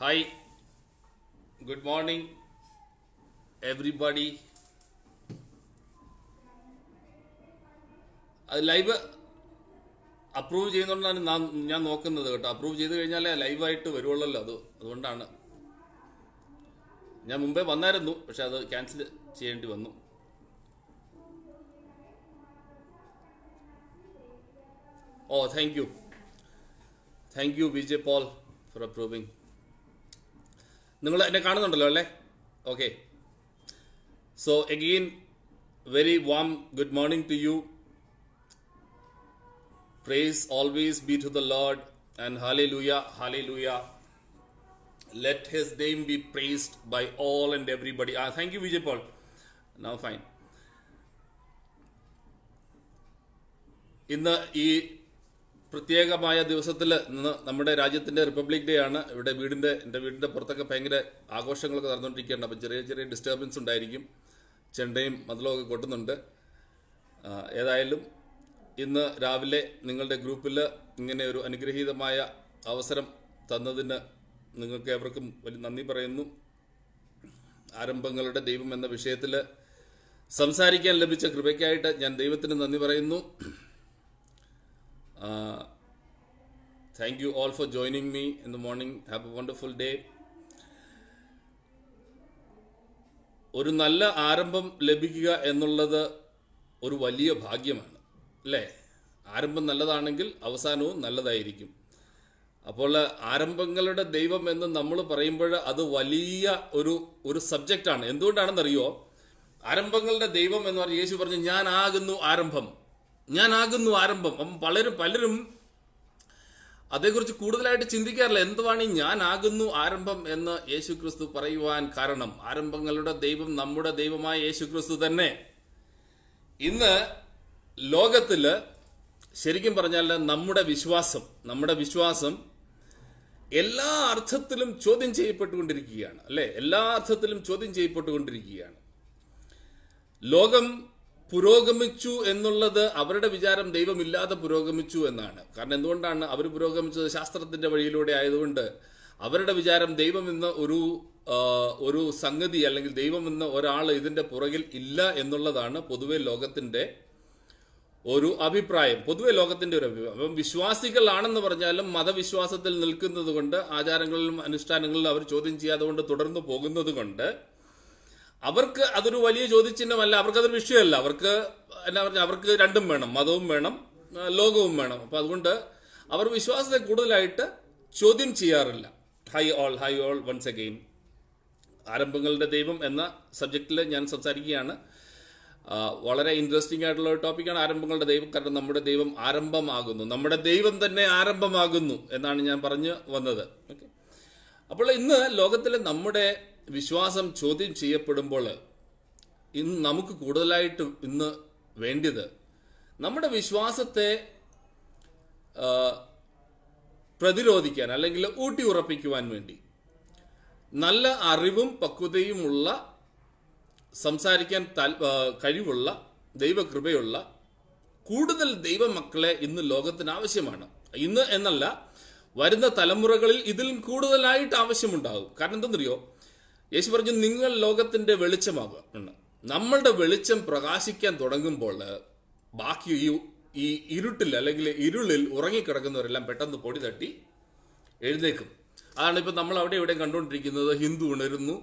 Hi good morning everybody. അത് live approve ചെയ്യുന്നതുകൊണ്ടാണ് ഞാൻ നോക്കുന്നത് കേട്ടോ അപ്രൂവ് ചെയ്ത് കഴിഞ്ഞാലേ ലൈവായിട്ട് വരുവുള്ളല്ലോ അത് അതുകൊണ്ടാണ് ഞാൻ മുമ്പേ വന്നായിരുന്നു പക്ഷെ അത് ക്യാൻസൽ ചെയ്യേണ്ടി വന്നു ഓ thank you thank you Vijay Paul for approving നിങ്ങൾ എന്നെ കാണുന്നുണ്ടല്ലോ അല്ലേ okay so again very warm good morning to you praise always be to the lord and hallelujah hallelujah let his name be praised by all and everybody ah thank you Vijay Paul now fine ഇന്ന് ഈ പ്രത്യേകമായ ദിവസത്തിൽ നിന്ന് നമ്മുടെ രാജ്യത്തിൻ്റെ republic day ആണ് ഇവിടെ വീടിൻ്റെ എൻ്റെ വീടിൻ്റെ പുറത്തൊക്കെ ഭയങ്കര ആഘോഷങ്ങളൊക്കെ നടന്നുകൊണ്ടിരിക്കുകയാണ് അപ്പം ചെറിയ ചെറിയ ഡിസ്റ്റർബൻസ് ഉണ്ടായിരിക്കും ചെണ്ടയും മതിലൊക്കെ കൊട്ടുന്നുണ്ട് ഏതായാലും ഇന്ന് രാവിലെ നിങ്ങളുടെ ഗ്രൂപ്പിൽ ഇങ്ങനെ ഒരു അനുഗ്രഹീതമായ അവസരം തന്നതിന് നിങ്ങൾക്ക് ഏവർക്കും വലിയ നന്ദി പറയുന്നു ആരംഭങ്ങളുടെ ദൈവം എന്ന വിഷയത്തിൽ സംസാരിക്കാൻ ലഭിച്ച കൃപയ്ക്കായിട്ട് ഞാൻ ദൈവത്തിന് നന്ദി പറയുന്നു Uh, thank you all for joining me in the morning. Have a wonderful day. ഒരു നല്ല ആരംഭം ലഭിക്കുക എന്നുള്ളത് ഒരു വലിയ ഭാഗ്യമാണ് അല്ലേ ആരംഭം നല്ലതാണെങ്കിൽ അവസാനവും നല്ലതായിരിക്കും അപ്പോൾ ആരംഭങ്ങളുടെ ദൈവം എന്ന് നമ്മൾ പറയുമ്പോൾ അത് വലിയ ഒരു ഒരു സബ്ജക്റ്റാണ് എന്തുകൊണ്ടാണെന്നറിയോ ആരംഭങ്ങളുടെ ദൈവം എന്ന് പറഞ്ഞ് യേശു പറഞ്ഞു ഞാൻ ആകുന്നു ആരംഭം ഞാനാകുന്നു ആരംഭം അപ്പം പലരും പലരും അതേക്കുറിച്ച് കൂടുതലായിട്ട് ചിന്തിക്കാറില്ല എന്തുവാണ് ഈ ഞാനാകുന്നു ആരംഭം എന്ന് യേശു ക്രിസ്തു പറയുവാൻ കാരണം ആരംഭങ്ങളുടെ ദൈവം നമ്മുടെ ദൈവമായ യേശു ക്രിസ്തു തന്നെ ഇന്ന് ലോകത്തിൽ ശരിക്കും പറഞ്ഞാൽ നമ്മുടെ വിശ്വാസം നമ്മുടെ വിശ്വാസം എല്ലാ അർത്ഥത്തിലും ചോദ്യം ചെയ്യപ്പെട്ടുകൊണ്ടിരിക്കുകയാണ് അല്ലേ എല്ലാ അർത്ഥത്തിലും ചോദ്യം ചെയ്യപ്പെട്ടുകൊണ്ടിരിക്കുകയാണ് ലോകം പുരോഗമിച്ചു എന്നുള്ളത് അവരുടെ വിചാരം ദൈവമില്ലാതെ പുരോഗമിച്ചു എന്നാണ് കാരണം എന്തുകൊണ്ടാണ് അവർ പുരോഗമിച്ചത് ശാസ്ത്രത്തിൻ്റെ വഴിയിലൂടെ ആയതുകൊണ്ട് അവരുടെ വിചാരം ദൈവം എന്ന ഒരു ഒരു സംഗതി അല്ലെങ്കിൽ ദൈവം എന്ന ഒരാൾ ഇതിൻ്റെ പുറകിൽ ഇല്ല എന്നുള്ളതാണ് പൊതുവെ ലോകത്തിൻ്റെ ഒരു അഭിപ്രായം പൊതുവെ ലോകത്തിൻ്റെ ഒരു അഭിപ്രായം അപ്പം വിശ്വാസികളാണെന്ന് പറഞ്ഞാലും മതവിശ്വാസത്തിൽ നിൽക്കുന്നത് കൊണ്ട് ആചാരങ്ങളിലും അനുഷ്ഠാനങ്ങളിലും അവർ ചോദ്യം ചെയ്യാതെ കൊണ്ട് തുടർന്ന് പോകുന്നത് കൊണ്ട് അവർക്ക് അതൊരു വലിയ ചോദ്യചിഹ്നമല്ല അതൊരു വിഷയമല്ല അവർക്ക് എന്നാ പറഞ്ഞ അവർക്ക് രണ്ടും വേണം മതവും വേണം ലോകവും വേണം അപ്പൊ അതുകൊണ്ട് അവർ വിശ്വാസത്തെ കൂടുതലായിട്ട് ചോദ്യം ചെയ്യാറില്ല hi all hi all once again ആരംഭങ്ങളുടെ ദൈവം എന്ന സബ്ജക്റ്റിൽ ഞാൻ സംസാരിക്കുകയാണ് വളരെ ഇൻട്രസ്റ്റിംഗ് ആയിട്ടുള്ള ഒരു ടോപ്പിക്കാണ് ആരംഭങ്ങളുടെ ദൈവം കാരണം നമ്മുടെ ദൈവം ആരംഭമാകുന്നു നമ്മുടെ ദൈവം തന്നെ ആരംഭമാകുന്നു എന്നാണ് ഞാൻ പറഞ്ഞു വന്നത് ഓക്കെ അപ്പോൾ ഇന്ന് ലോകത്തിലെ നമ്മുടെ വിശ്വാസം ചോദ്യം ചെയ്യപ്പെടുമ്പോൾ ഇന്ന് നമുക്ക് കൂടുതലായിട്ട് ഇന്ന് വേണ്ടത് നമ്മുടെ വിശ്വാസത്തെ പ്രതിരോധിക്കാൻ അല്ലെങ്കിൽ ഊട്ടി ഉറപ്പിക്കുവാൻ വേണ്ടി നല്ല അറിവും പക്വതയുമുള്ള സംസാരിക്കാൻ കഴിവുള്ള ദൈവകൃപയുള്ള കൂടുതൽ ദൈവമക്കളെ ഇന്ന് ലോകത്തിന് ആവശ്യമാണ് ഇന്ന് എന്നല്ല വരുന്ന തലമുറകളിൽ ഇതിലും കൂടുതലായിട്ട് ആവശ്യമുണ്ടാകും കാരണം എന്തെന്നറിയോ യേശു പറഞ്ഞു നിങ്ങൾ ലോകത്തിന്റെ വെളിച്ചമാകുക എന്ന് നമ്മളുടെ വെളിച്ചം പ്രകാശിക്കാൻ തുടങ്ങുമ്പോൾ ബാക്കി ഈ ഈ ഇരുട്ടിൽ അല്ലെങ്കിൽ ഇരുളിൽ ഉറങ്ങിക്കിടക്കുന്നവരെല്ലാം പെട്ടെന്ന് പൊടി തട്ടി എഴുന്നേക്കും അതാണ് ഇപ്പം നമ്മൾ അവിടെ ഇവിടെ കണ്ടുകൊണ്ടിരിക്കുന്നത് ഹിന്ദു ഉണരുന്നു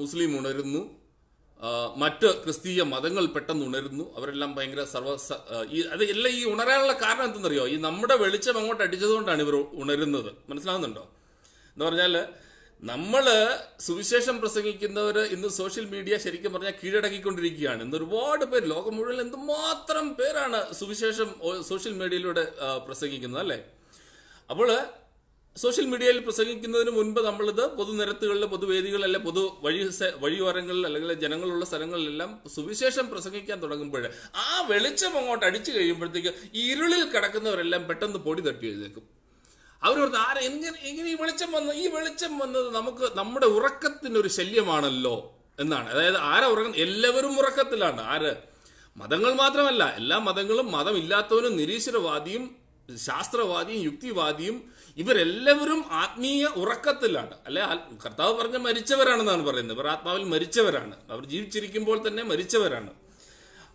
മുസ്ലിം ഉണരുന്നു മറ്റ് ക്രിസ്തീയ മതങ്ങൾ പെട്ടെന്ന് ഉണരുന്നു അവരെല്ലാം ഭയങ്കര സർവ ഈ അത് എല്ലാം ഈ ഉണരാനുള്ള കാരണം എന്തെന്നറിയോ ഈ നമ്മുടെ വെളിച്ചം അങ്ങോട്ട് അടിച്ചതുകൊണ്ടാണ് ഇവർ ഉണരുന്നത് മനസ്സിലാകുന്നുണ്ടോ എന്ന് പറഞ്ഞാൽ നമ്മൾ സുവിശേഷം പ്രസംഗിക്കുന്നവർ ഇന്ന് സോഷ്യൽ മീഡിയ ശരിക്കും പറഞ്ഞാൽ കീഴടക്കിക്കൊണ്ടിരിക്കുകയാണ് ഇന്ന് ഒരുപാട് പേര് ലോകം മുഴുവൻ എന്തുമാത്രം പേരാണ് സുവിശേഷം സോഷ്യൽ മീഡിയയിലൂടെ പ്രസംഗിക്കുന്നത് അല്ലേ അപ്പോൾ സോഷ്യൽ മീഡിയയിൽ പ്രസംഗിക്കുന്നതിന് മുൻപ് നമ്മളിത് പൊതുനിരത്തുകളിൽ പൊതുവേദികളിൽ അല്ലെ പൊതു വഴി വഴിയോരങ്ങളിൽ അല്ലെങ്കിൽ ജനങ്ങളുള്ള സ്ഥലങ്ങളിലെല്ലാം സുവിശേഷം പ്രസംഗിക്കാൻ തുടങ്ങുമ്പോൾ ആ വെളിച്ചം അങ്ങോട്ട് അടിച്ചു കഴിയുമ്പോഴത്തേക്ക് ഇരുളിൽ കിടക്കുന്നവരെല്ലാം പെട്ടെന്ന് പൊടി തട്ടി എഴുതേക്കും അവരോർത്ത് ആരെ എങ്ങനെ എങ്ങനെ ഈ വെളിച്ചം വന്ന ഈ വെളിച്ചം വന്നത് നമുക്ക് നമ്മുടെ ഉറക്കത്തിനൊരു ശല്യമാണല്ലോ എന്നാണ് അതായത് ആരാ ഉറക്കം എല്ലാവരും ഉറക്കത്തിലാണ് ആര് മതങ്ങൾ മാത്രമല്ല എല്ലാ മതങ്ങളും മതമില്ലാത്തവനും നിരീശ്വരവാദിയും ശാസ്ത്രവാദിയും യുക്തിവാദിയും ഇവരെല്ലാവരും ആത്മീയ ഉറക്കത്തിലാണ് അല്ലെ കർത്താവ് പറഞ്ഞ മരിച്ചവരാണെന്നാണ് പറയുന്നത് ഇവർ ആത്മാവിൽ മരിച്ചവരാണ് അവർ ജീവിച്ചിരിക്കുമ്പോൾ തന്നെ മരിച്ചവരാണ്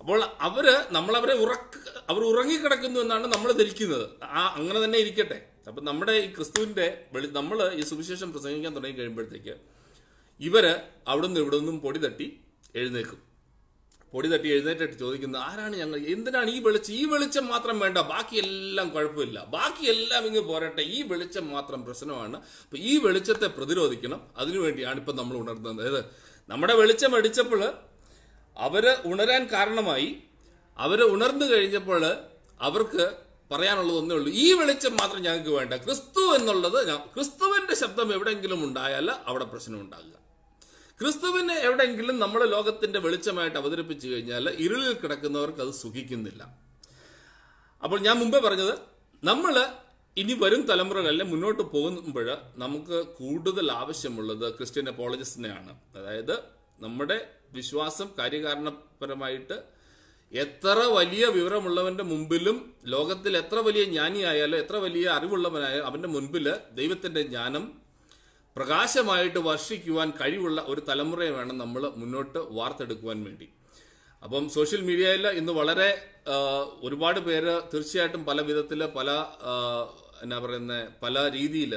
അപ്പോൾ അവര് നമ്മളവരെ ഉറക്ക അവർ ഉറങ്ങിക്കിടക്കുന്നു എന്നാണ് നമ്മൾ ധരിക്കുന്നത് ആ അങ്ങനെ തന്നെ ഇരിക്കട്ടെ അപ്പം നമ്മുടെ ഈ ക്രിസ്തുവിൻ്റെ വെളി നമ്മൾ ഈ സുവിശേഷം പ്രസംഗിക്കാൻ തുടങ്ങി കഴിയുമ്പോഴത്തേക്ക് ഇവർ അവിടെ നിന്ന് ഇവിടെ നിന്നും പൊടി തട്ടി എഴുന്നേക്കും പൊടി തട്ടി എഴുന്നേറ്റിട്ട് ചോദിക്കുന്നത് ആരാണ് ഞങ്ങൾ എന്തിനാണ് ഈ വെളിച്ചം ഈ വെളിച്ചം മാത്രം വേണ്ട ബാക്കിയെല്ലാം കുഴപ്പമില്ല ബാക്കിയെല്ലാം ഇങ്ങ് പോരട്ടെ ഈ വെളിച്ചം മാത്രം പ്രശ്നമാണ് അപ്പം ഈ വെളിച്ചത്തെ പ്രതിരോധിക്കണം അതിനുവേണ്ടിയാണ് ഇപ്പം നമ്മൾ ഉണർന്നത് അതായത് നമ്മുടെ വെളിച്ചം അടിച്ചപ്പോൾ അവർ ഉണരാൻ കാരണമായി അവർ ഉണർന്നു കഴിഞ്ഞപ്പോൾ അവർക്ക് പറയാനുള്ളത് ഒന്നേ ഉള്ളൂ ഈ വെളിച്ചം മാത്രം ഞങ്ങൾക്ക് വേണ്ട ക്രിസ്തു എന്നുള്ളത് ക്രിസ്തുവിന്റെ ശബ്ദം എവിടെയെങ്കിലും ഉണ്ടായാൽ അവിടെ പ്രശ്നം ഉണ്ടാകുക ക്രിസ്തുവിനെ എവിടെയെങ്കിലും നമ്മുടെ ലോകത്തിന്റെ വെളിച്ചമായിട്ട് അവതരിപ്പിച്ചു കഴിഞ്ഞാൽ ഇരുളിൽ കിടക്കുന്നവർക്ക് അത് സുഖിക്കുന്നില്ല അപ്പോൾ ഞാൻ മുമ്പേ പറഞ്ഞത് നമ്മൾ ഇനി വരും തലമുറകളിൽ മുന്നോട്ട് പോകുമ്പോൾ നമുക്ക് കൂടുതൽ ആവശ്യമുള്ളത് ക്രിസ്ത്യൻ അപ്പോളജിസ്റ്റിനെയാണ് അതായത് നമ്മുടെ വിശ്വാസം കാര്യകാരണപരമായിട്ട് എത്ര വലിയ വിവരമുള്ളവന്റെ മുമ്പിലും ലോകത്തിൽ എത്ര വലിയ ജ്ഞാനിയായാലും എത്ര വലിയ അറിവുള്ളവനായാലും അവന്റെ മുൻപിൽ ദൈവത്തിന്റെ ജ്ഞാനം പ്രകാശമായിട്ട് വർഷിക്കുവാൻ കഴിവുള്ള ഒരു തലമുറയെ വേണം നമ്മൾ മുന്നോട്ട് വാർത്തെടുക്കുവാൻ വേണ്ടി അപ്പം സോഷ്യൽ മീഡിയയിൽ ഇന്ന് വളരെ ഒരുപാട് പേര് തീർച്ചയായിട്ടും പല വിധത്തില് പല എന്നാ പറയുന്ന പല രീതിയിൽ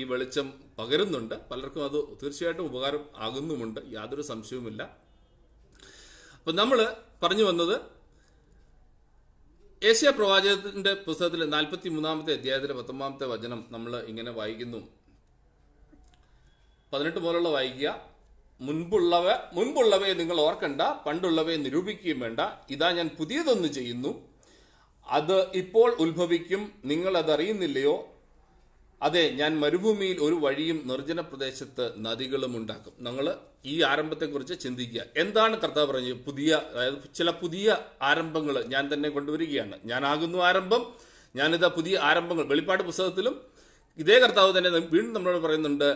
ഈ വെളിച്ചം പകരുന്നുണ്ട് പലർക്കും അത് തീർച്ചയായിട്ടും ഉപകാരം ആകുന്നുമുണ്ട് യാതൊരു സംശയവുമില്ല അപ്പൊ നമ്മള് പറഞ്ഞു വന്നത് ഏഷ്യ പ്രവാചകത്തിന്റെ പുസ്തകത്തിലെ നാൽപ്പത്തി മൂന്നാമത്തെ അധ്യായത്തിലെ പത്തൊമ്പതാമത്തെ വചനം നമ്മൾ ഇങ്ങനെ വായിക്കുന്നു പതിനെട്ട് പോലുള്ള വായിക്കുക മുൻപുള്ളവ മുൻപുള്ളവയെ നിങ്ങൾ ഓർക്കണ്ട പണ്ടുള്ളവയെ നിരൂപിക്കുകയും വേണ്ട ഇതാ ഞാൻ പുതിയതൊന്ന് ചെയ്യുന്നു അത് ഇപ്പോൾ ഉത്ഭവിക്കും നിങ്ങൾ അതറിയുന്നില്ലയോ അതെ ഞാൻ മരുഭൂമിയിൽ ഒരു വഴിയും നിർജ്ജന പ്രദേശത്ത് നദികളും ഉണ്ടാക്കും നിങ്ങൾ ഈ ആരംഭത്തെക്കുറിച്ച് ചിന്തിക്കുക എന്താണ് കർത്താവ് പറഞ്ഞത് പുതിയ അതായത് ചില പുതിയ ആരംഭങ്ങൾ ഞാൻ തന്നെ കൊണ്ടുവരികയാണ് ഞാനാകുന്നു ആരംഭം ഞാനിതാ പുതിയ ആരംഭങ്ങൾ വെളിപ്പാട് പുസ്തകത്തിലും ഇതേ കർത്താവ് തന്നെ വീണ്ടും നമ്മളോട് പറയുന്നുണ്ട്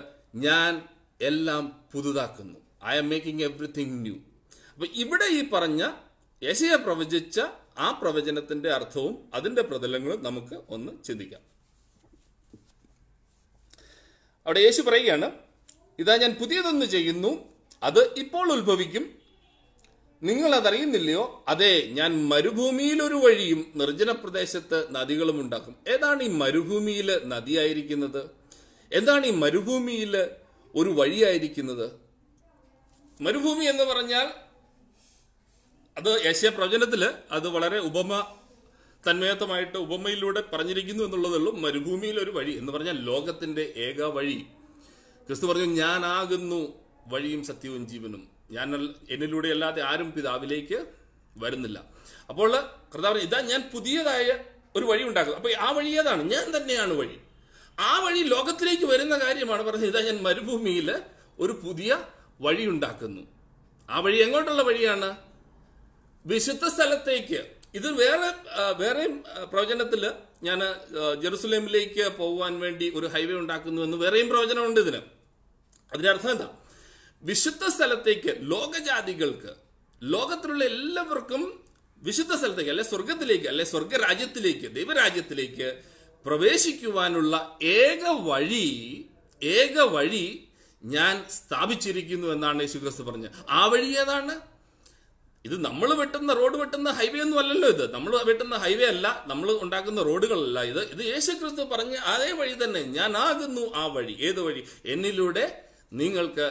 ഞാൻ എല്ലാം പുതുതാക്കുന്നു I am making everything new അപ്പം ഇവിടെ ഈ പറഞ്ഞ യശയ പ്രവചിച്ച ആ പ്രവചനത്തിൻ്റെ അർത്ഥവും അതിൻ്റെ പ്രതലങ്ങളും നമുക്ക് ഒന്ന് ചിന്തിക്കാം അവിടെ യേശു പറയുകയാണ് ഇതാ ഞാൻ പുതിയതൊന്ന് ചെയ്യുന്നു അത് ഇപ്പോൾ ഉത്ഭവിക്കും നിങ്ങൾ അതറിയുന്നില്ലയോ അതെ ഞാൻ മരുഭൂമിയിൽ ഒരു വഴിയും നിർജ്ജന പ്രദേശത്ത് നദികളും ഉണ്ടാക്കും ഏതാണ് ഈ മരുഭൂമിയിൽ നദിയായിരിക്കുന്നത് എന്താണ് ഈ മരുഭൂമിയിൽ ഒരു വഴിയായിരിക്കുന്നത് മരുഭൂമി എന്ന് പറഞ്ഞാൽ അത് ഏഷ്യ പ്രവചനത്തിൽ അത് വളരെ ഉപമ തന്മയത്വമായിട്ട് ഉപമയിലൂടെ പറഞ്ഞിരിക്കുന്നു എന്നുള്ളതുള്ളൂ മരുഭൂമിയിൽ ഒരു വഴി എന്ന് പറഞ്ഞാൽ ലോകത്തിന്റെ ഏക വഴി ക്രിസ്തു പറഞ്ഞു ഞാനാകുന്നു വഴിയും സത്യവും ജീവനും ഞാൻ എന്നിലൂടെ അല്ലാതെ ആരും പിതാവിലേക്ക് വരുന്നില്ല അപ്പോൾ കർത്താവ് ഇതാ ഞാൻ പുതിയതായ ഒരു വഴി ഉണ്ടാക്കുന്നു അപ്പോൾ ആ വഴി ഏതാണ് ഞാൻ തന്നെയാണ് വഴി ആ വഴി ലോകത്തിലേക്ക് വരുന്ന കാര്യമാണ് പറഞ്ഞത് ഇതാ ഞാൻ മരുഭൂമിയിൽ ഒരു പുതിയ വഴി ഉണ്ടാക്കുന്നു ആ വഴി എങ്ങോട്ടുള്ള വഴിയാണ് വിശുദ്ധ സ്ഥലത്തേക്ക് ഇത് വേറെ വേറെയും പ്രവചനത്തിൽ ഞാൻ ജെറുസലേമിലേക്ക് പോകാൻ വേണ്ടി ഒരു ഹൈവേ ഉണ്ടാക്കുന്നു എന്ന് വേറെയും പ്രവചനമുണ്ട് ഇതിന് അതിന്റെ അർത്ഥം എന്താ വിശുദ്ധ സ്ഥലത്തേക്ക് ലോകജാതികൾക്ക് ലോകത്തിലുള്ള എല്ലാവർക്കും വിശുദ്ധ സ്ഥലത്തേക്ക് അല്ലെ സ്വർഗത്തിലേക്ക് അല്ലെ സ്വർഗരാജ്യത്തിലേക്ക് ദൈവരാജ്യത്തിലേക്ക് പ്രവേശിക്കുവാനുള്ള ഏക വഴി ഏക വഴി ഞാൻ സ്ഥാപിച്ചിരിക്കുന്നു എന്നാണ് യേശുക്രിസ്തു പറഞ്ഞത് ആ വഴി ഏതാണ് ഇത് നമ്മൾ വെട്ടുന്ന റോഡ് വെട്ടുന്ന ഹൈവേ ഒന്നും അല്ലല്ലോ ഇത് നമ്മൾ വെട്ടുന്ന ഹൈവേ അല്ല നമ്മൾ ഉണ്ടാക്കുന്ന റോഡുകളല്ല ഇത് ഇത് യേശു ക്രിസ്തു പറഞ്ഞ അതേ വഴി തന്നെ ഞാൻ ആകുന്നു ആ വഴി ഏത് വഴി എന്നിലൂടെ നിങ്ങൾക്ക്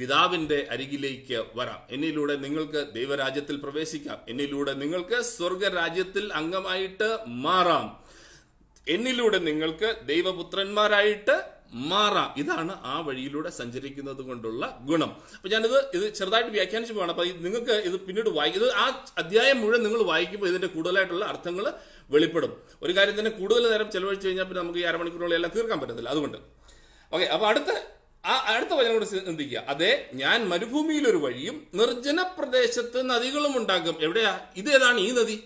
പിതാവിന്റെ അരികിലേക്ക് വരാം എന്നിലൂടെ നിങ്ങൾക്ക് ദൈവരാജ്യത്തിൽ പ്രവേശിക്കാം എന്നിലൂടെ നിങ്ങൾക്ക് സ്വർഗരാജ്യത്തിൽ അംഗമായിട്ട് മാറാം എന്നിലൂടെ നിങ്ങൾക്ക് ദൈവപുത്രന്മാരായിട്ട് മാറ ഇതാണ് ആ വഴിയിലൂടെ സഞ്ചരിക്കുന്നത് കൊണ്ടുള്ള ഗുണം അപ്പൊ ഞാനിത് ഇത് ചെറുതായിട്ട് വ്യാഖ്യാനിച്ചു പോകണം അപ്പൊ നിങ്ങൾക്ക് ഇത് പിന്നീട് വായിക്കും ആ അധ്യായം മുഴുവൻ നിങ്ങൾ വായിക്കുമ്പോൾ ഇതിന്റെ കൂടുതലായിട്ടുള്ള അർത്ഥങ്ങൾ വെളിപ്പെടും ഒരു കാര്യം തന്നെ കൂടുതൽ നേരം ചെലവഴിച്ചു കഴിഞ്ഞാൽ പിന്നെ നമുക്ക് ഈ അരമണിക്കൂറിനുള്ള എല്ലാം തീർക്കാൻ പറ്റത്തില്ല അതുകൊണ്ട് ഓക്കെ അപ്പൊ അടുത്ത ആ അടുത്ത വചനം കൂടെ ചിന്തിക്കുക അതെ ഞാൻ മരുഭൂമിയിൽ ഒരു വഴിയും നിർജ്ജന പ്രദേശത്ത് നദികളും ഉണ്ടാക്കും എവിടെയാ ഇതേതാണ് ഈ നദി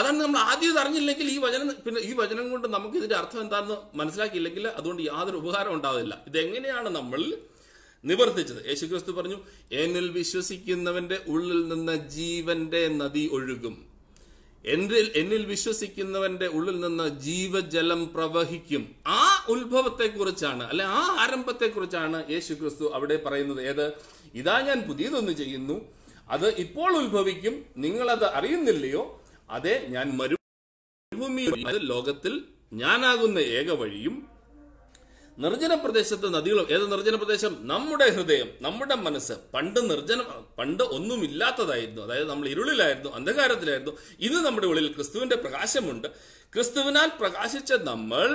അതാണ് നമ്മൾ ആദ്യം ഇത് അറിഞ്ഞില്ലെങ്കിൽ ഈ വചനം പിന്നെ ഈ വചനം കൊണ്ട് നമുക്ക് ഇതിന്റെ അർത്ഥം എന്താണെന്ന് മനസ്സിലാക്കിയില്ലെങ്കിൽ അതുകൊണ്ട് യാതൊരു ഉപകാരം ഉണ്ടാവില്ല ഇതെങ്ങനെയാണ് നമ്മൾ നിവർത്തിച്ചത് യേശുക്രിസ്തു പറഞ്ഞു എന്നിൽ വിശ്വസിക്കുന്നവന്റെ ഉള്ളിൽ നിന്ന് ജീവന്റെ നദി ഒഴുകും എന്നിൽ എന്നിൽ വിശ്വസിക്കുന്നവന്റെ ഉള്ളിൽ നിന്ന് ജീവജലം പ്രവഹിക്കും ആ കുറിച്ചാണ് അല്ലെ ആ ആരംഭത്തെക്കുറിച്ചാണ് യേശു ക്രിസ്തു അവിടെ പറയുന്നത് ഏത് ഇതാ ഞാൻ പുതിയതൊന്ന് ചെയ്യുന്നു അത് ഇപ്പോൾ ഉത്ഭവിക്കും നിങ്ങളത് അറിയുന്നില്ലയോ അതെ ഞാൻ മരുഭൂമിയിൽ ലോകത്തിൽ ഞാനാകുന്ന ഏക വഴിയും നിർജ്ജന പ്രദേശത്ത് നദികളും ഏത് നിർജ്ജന പ്രദേശം നമ്മുടെ ഹൃദയം നമ്മുടെ മനസ്സ് പണ്ട് നിർജ്ജന പണ്ട് ഒന്നുമില്ലാത്തതായിരുന്നു അതായത് നമ്മൾ ഇരുളിലായിരുന്നു അന്ധകാരത്തിലായിരുന്നു ഇന്ന് നമ്മുടെ ഉള്ളിൽ ക്രിസ്തുവിന്റെ പ്രകാശമുണ്ട് ക്രിസ്തുവിനാൽ പ്രകാശിച്ച നമ്മൾ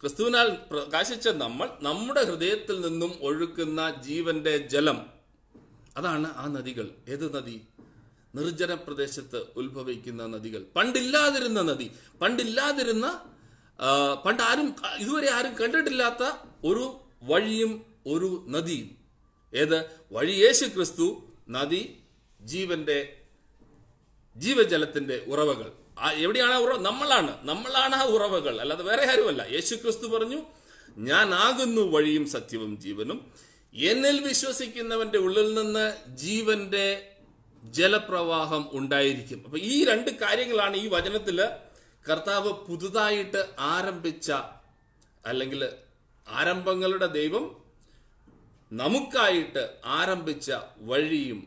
ക്രിസ്തുവിനാൽ പ്രകാശിച്ച നമ്മൾ നമ്മുടെ ഹൃദയത്തിൽ നിന്നും ഒഴുക്കുന്ന ജീവന്റെ ജലം അതാണ് ആ നദികൾ ഏത് നദി നിർജ്ജന പ്രദേശത്ത് ഉത്ഭവിക്കുന്ന നദികൾ പണ്ടില്ലാതിരുന്ന നദി പണ്ടില്ലാതിരുന്ന പണ്ട് ആരും ഇതുവരെ ആരും കണ്ടിട്ടില്ലാത്ത ഒരു വഴിയും ഒരു നദിയും ഏത് വഴി യേശു ക്രിസ്തു നദി ജീവന്റെ ജീവജലത്തിന്റെ ഉറവകൾ എവിടെയാണ് ഉറവ നമ്മളാണ് നമ്മളാണ് ആ ഉറവകൾ അല്ലാതെ വേറെ ആരുമല്ല യേശു ക്രിസ്തു പറഞ്ഞു ഞാൻ ആകുന്നു വഴിയും സത്യവും ജീവനും എന്നിൽ വിശ്വസിക്കുന്നവന്റെ ഉള്ളിൽ നിന്ന് ജീവന്റെ ജലപ്രവാഹം ഉണ്ടായിരിക്കും അപ്പൊ ഈ രണ്ട് കാര്യങ്ങളാണ് ഈ വചനത്തിൽ കർത്താവ് പുതുതായിട്ട് ആരംഭിച്ച അല്ലെങ്കിൽ ആരംഭങ്ങളുടെ ദൈവം നമുക്കായിട്ട് ആരംഭിച്ച വഴിയും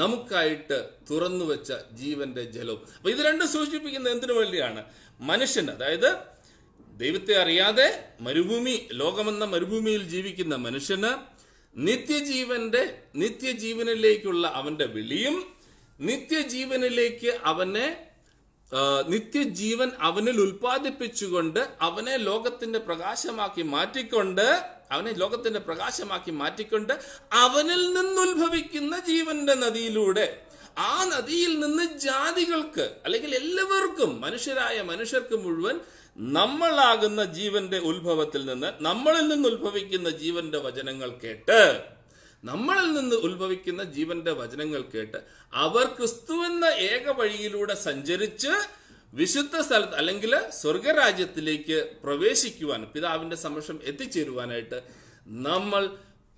നമുക്കായിട്ട് തുറന്നു വെച്ച ജീവന്റെ ജലവും അപ്പൊ ഇത് രണ്ടും സൂചിപ്പിക്കുന്നത് എന്തിനു വേണ്ടിയാണ് മനുഷ്യൻ അതായത് ദൈവത്തെ അറിയാതെ മരുഭൂമി ലോകമെന്ന മരുഭൂമിയിൽ ജീവിക്കുന്ന മനുഷ്യന് നിത്യജീവന്റെ നിത്യജീവനിലേക്കുള്ള അവന്റെ വിളിയും നിത്യജീവനിലേക്ക് അവനെ നിത്യജീവൻ അവനിൽ ഉൽപ്പാദിപ്പിച്ചുകൊണ്ട് അവനെ ലോകത്തിന്റെ പ്രകാശമാക്കി മാറ്റിക്കൊണ്ട് അവനെ ലോകത്തിന്റെ പ്രകാശമാക്കി മാറ്റിക്കൊണ്ട് അവനിൽ നിന്നുദ്ഭവിക്കുന്ന ജീവന്റെ നദിയിലൂടെ ആ നദിയിൽ നിന്ന് ജാതികൾക്ക് അല്ലെങ്കിൽ എല്ലാവർക്കും മനുഷ്യരായ മനുഷ്യർക്ക് മുഴുവൻ നമ്മളാകുന്ന ജീവന്റെ ഉത്ഭവത്തിൽ നിന്ന് നമ്മളിൽ നിന്ന് ഉത്ഭവിക്കുന്ന ജീവന്റെ വചനങ്ങൾ കേട്ട് നമ്മളിൽ നിന്ന് ഉത്ഭവിക്കുന്ന ജീവന്റെ വചനങ്ങൾ കേട്ട് അവർ ക്രിസ്തു എന്ന ഏക വഴിയിലൂടെ സഞ്ചരിച്ച് വിശുദ്ധ സ്ഥലത്ത് അല്ലെങ്കിൽ സ്വർഗരാജ്യത്തിലേക്ക് പ്രവേശിക്കുവാൻ പിതാവിന്റെ സമക്ഷം എത്തിച്ചേരുവാനായിട്ട് നമ്മൾ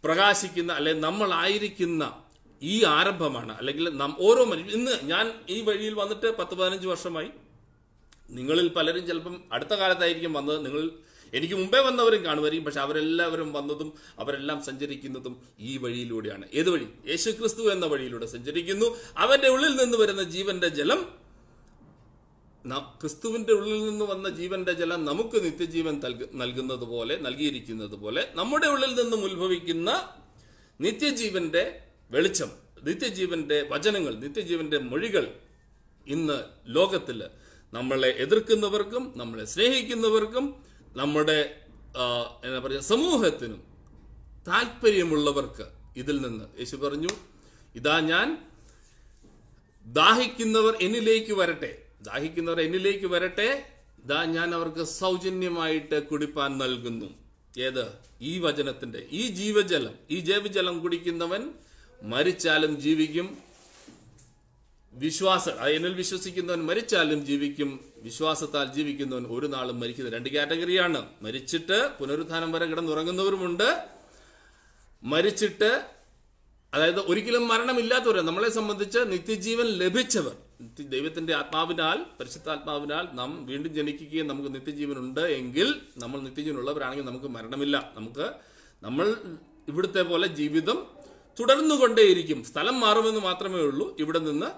പ്രകാശിക്കുന്ന അല്ലെങ്കിൽ നമ്മളായിരിക്കുന്ന ഈ ആരംഭമാണ് അല്ലെങ്കിൽ നാം ഓരോ ഇന്ന് ഞാൻ ഈ വഴിയിൽ വന്നിട്ട് പത്ത് പതിനഞ്ച് വർഷമായി നിങ്ങളിൽ പലരും ചിലപ്പം അടുത്ത കാലത്തായിരിക്കും വന്നത് നിങ്ങൾ എനിക്ക് മുമ്പേ വന്നവരും കാണുമായിരിക്കും പക്ഷെ അവരെല്ലാവരും വന്നതും അവരെല്ലാം സഞ്ചരിക്കുന്നതും ഈ വഴിയിലൂടെയാണ് ഏത് വഴി യേശു ക്രിസ്തു എന്ന വഴിയിലൂടെ സഞ്ചരിക്കുന്നു അവന്റെ ഉള്ളിൽ നിന്ന് വരുന്ന ജീവന്റെ ജലം ക്രിസ്തുവിന്റെ ഉള്ളിൽ നിന്ന് വന്ന ജീവന്റെ ജലം നമുക്ക് നിത്യജീവൻ നൽകുന്നത് പോലെ നൽകിയിരിക്കുന്നത് പോലെ നമ്മുടെ ഉള്ളിൽ നിന്നും ഉത്ഭവിക്കുന്ന നിത്യജീവന്റെ വെളിച്ചം നിത്യജീവന്റെ വചനങ്ങൾ നിത്യജീവന്റെ മൊഴികൾ ഇന്ന് ലോകത്തിൽ നമ്മളെ എതിർക്കുന്നവർക്കും നമ്മളെ സ്നേഹിക്കുന്നവർക്കും നമ്മുടെ എന്താ പറയുക സമൂഹത്തിനും താല്പര്യമുള്ളവർക്ക് ഇതിൽ നിന്ന് യേശു പറഞ്ഞു ഇതാ ഞാൻ ദാഹിക്കുന്നവർ എന്നിലേക്ക് വരട്ടെ ദാഹിക്കുന്നവർ എന്നിലേക്ക് വരട്ടെ ദാ ഞാൻ അവർക്ക് സൗജന്യമായിട്ട് കുടിപ്പാൻ നൽകുന്നു ഏത് ഈ വചനത്തിന്റെ ഈ ജീവജലം ഈ ജൈവജലം കുടിക്കുന്നവൻ മരിച്ചാലും ജീവിക്കും വിശ്വാസ എന്നിൽ വിശ്വസിക്കുന്നവൻ മരിച്ചാലും ജീവിക്കും വിശ്വാസത്താൽ ജീവിക്കുന്നവൻ ഒരു നാളും മരിക്കുന്നത് രണ്ട് കാറ്റഗറിയാണ് മരിച്ചിട്ട് പുനരുദ്ധാനം വരെ കിടന്നുറങ്ങുന്നവരുമുണ്ട് മരിച്ചിട്ട് അതായത് ഒരിക്കലും മരണമില്ലാത്തവർ നമ്മളെ സംബന്ധിച്ച് നിത്യജീവൻ ലഭിച്ചവർ ദൈവത്തിന്റെ ആത്മാവിനാൽ പരിശുദ്ധാത്മാവിനാൽ നാം വീണ്ടും ജനിക്കുകയും നമുക്ക് നിത്യജീവൻ ഉണ്ട് എങ്കിൽ നമ്മൾ നിത്യജീവൻ ഉള്ളവരാണെങ്കിൽ നമുക്ക് മരണമില്ല നമുക്ക് നമ്മൾ ഇവിടുത്തെ പോലെ ജീവിതം തുടർന്നുകൊണ്ടേയിരിക്കും സ്ഥലം മാറുമെന്ന് മാത്രമേ ഉള്ളൂ ഇവിടെ നിന്ന്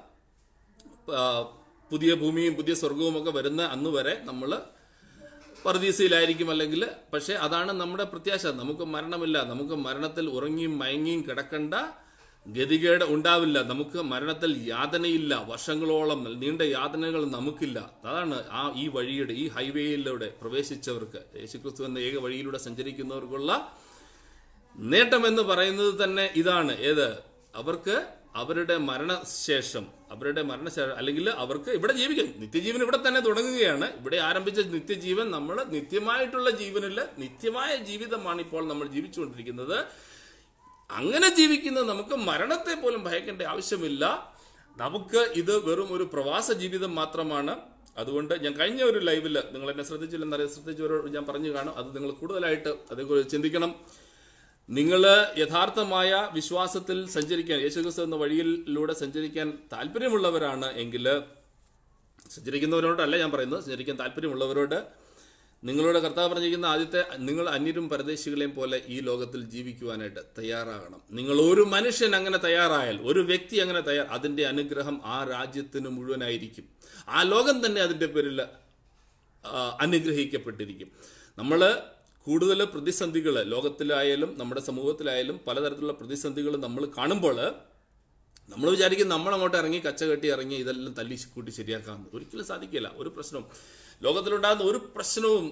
പുതിയ ഭൂമിയും പുതിയ സ്വർഗവും ഒക്കെ വരുന്ന അന്ന് വരെ നമ്മൾ പർദീസയിലായിരിക്കും അല്ലെങ്കിൽ പക്ഷേ അതാണ് നമ്മുടെ പ്രത്യാശ നമുക്ക് മരണമില്ല നമുക്ക് മരണത്തിൽ ഉറങ്ങിയും മയങ്ങിയും കിടക്കേണ്ട ഗതികേട് ഉണ്ടാവില്ല നമുക്ക് മരണത്തിൽ യാതനയില്ല വർഷങ്ങളോളം നീണ്ട യാതനകൾ നമുക്കില്ല അതാണ് ആ ഈ വഴിയുടെ ഈ ഹൈവേയിലൂടെ പ്രവേശിച്ചവർക്ക് യേശുക്രിസ്തു എന്ന ഏക വഴിയിലൂടെ സഞ്ചരിക്കുന്നവർക്കുള്ള നേട്ടം എന്ന് പറയുന്നത് തന്നെ ഇതാണ് ഏത് അവർക്ക് അവരുടെ മരണശേഷം അവരുടെ മരണശേഷം അല്ലെങ്കിൽ അവർക്ക് ഇവിടെ ജീവിക്കാം നിത്യജീവൻ ഇവിടെ തന്നെ തുടങ്ങുകയാണ് ഇവിടെ ആരംഭിച്ച നിത്യജീവൻ നമ്മൾ നിത്യമായിട്ടുള്ള ജീവനിൽ നിത്യമായ ജീവിതമാണ് ഇപ്പോൾ നമ്മൾ ജീവിച്ചുകൊണ്ടിരിക്കുന്നത് അങ്ങനെ ജീവിക്കുന്നത് നമുക്ക് മരണത്തെ പോലും ഭയക്കേണ്ട ആവശ്യമില്ല നമുക്ക് ഇത് വെറും ഒരു പ്രവാസ ജീവിതം മാത്രമാണ് അതുകൊണ്ട് ഞാൻ കഴിഞ്ഞ ഒരു ലൈവില് നിങ്ങൾ എന്നെ ശ്രദ്ധിച്ചില്ലെന്നറിയാം ശ്രദ്ധിച്ചവരോട് ഞാൻ പറഞ്ഞു കാണും അത് നിങ്ങൾ കൂടുതലായിട്ട് അതേപോലെ ചിന്തിക്കണം നിങ്ങൾ യഥാർത്ഥമായ വിശ്വാസത്തിൽ സഞ്ചരിക്കാൻ യേശുക്രിസ്തു എന്ന വഴിയിലൂടെ സഞ്ചരിക്കാൻ താല്പര്യമുള്ളവരാണ് എങ്കിൽ സഞ്ചരിക്കുന്നവരോടല്ല ഞാൻ പറയുന്നത് സഞ്ചരിക്കാൻ താല്പര്യമുള്ളവരോട് നിങ്ങളുടെ കർത്താവ് പറഞ്ഞിരിക്കുന്ന ആദ്യത്തെ നിങ്ങൾ അന്യരും പരദേശികളെയും പോലെ ഈ ലോകത്തിൽ ജീവിക്കുവാനായിട്ട് തയ്യാറാകണം നിങ്ങൾ ഒരു മനുഷ്യൻ അങ്ങനെ തയ്യാറായാൽ ഒരു വ്യക്തി അങ്ങനെ തയ്യാർ അതിൻ്റെ അനുഗ്രഹം ആ രാജ്യത്തിന് മുഴുവനായിരിക്കും ആ ലോകം തന്നെ അതിൻ്റെ പേരിൽ അനുഗ്രഹിക്കപ്പെട്ടിരിക്കും നമ്മൾ കൂടുതൽ പ്രതിസന്ധികൾ ലോകത്തിലായാലും നമ്മുടെ സമൂഹത്തിലായാലും പലതരത്തിലുള്ള പ്രതിസന്ധികൾ നമ്മൾ കാണുമ്പോൾ നമ്മൾ വിചാരിക്കും നമ്മൾ അങ്ങോട്ട് ഇറങ്ങി കച്ച കെട്ടി ഇറങ്ങി ഇതെല്ലാം തല്ലി കൂട്ടി ശരിയാക്കാമെന്ന് ഒരിക്കലും സാധിക്കില്ല ഒരു പ്രശ്നവും ലോകത്തിലുണ്ടാകുന്ന ഒരു പ്രശ്നവും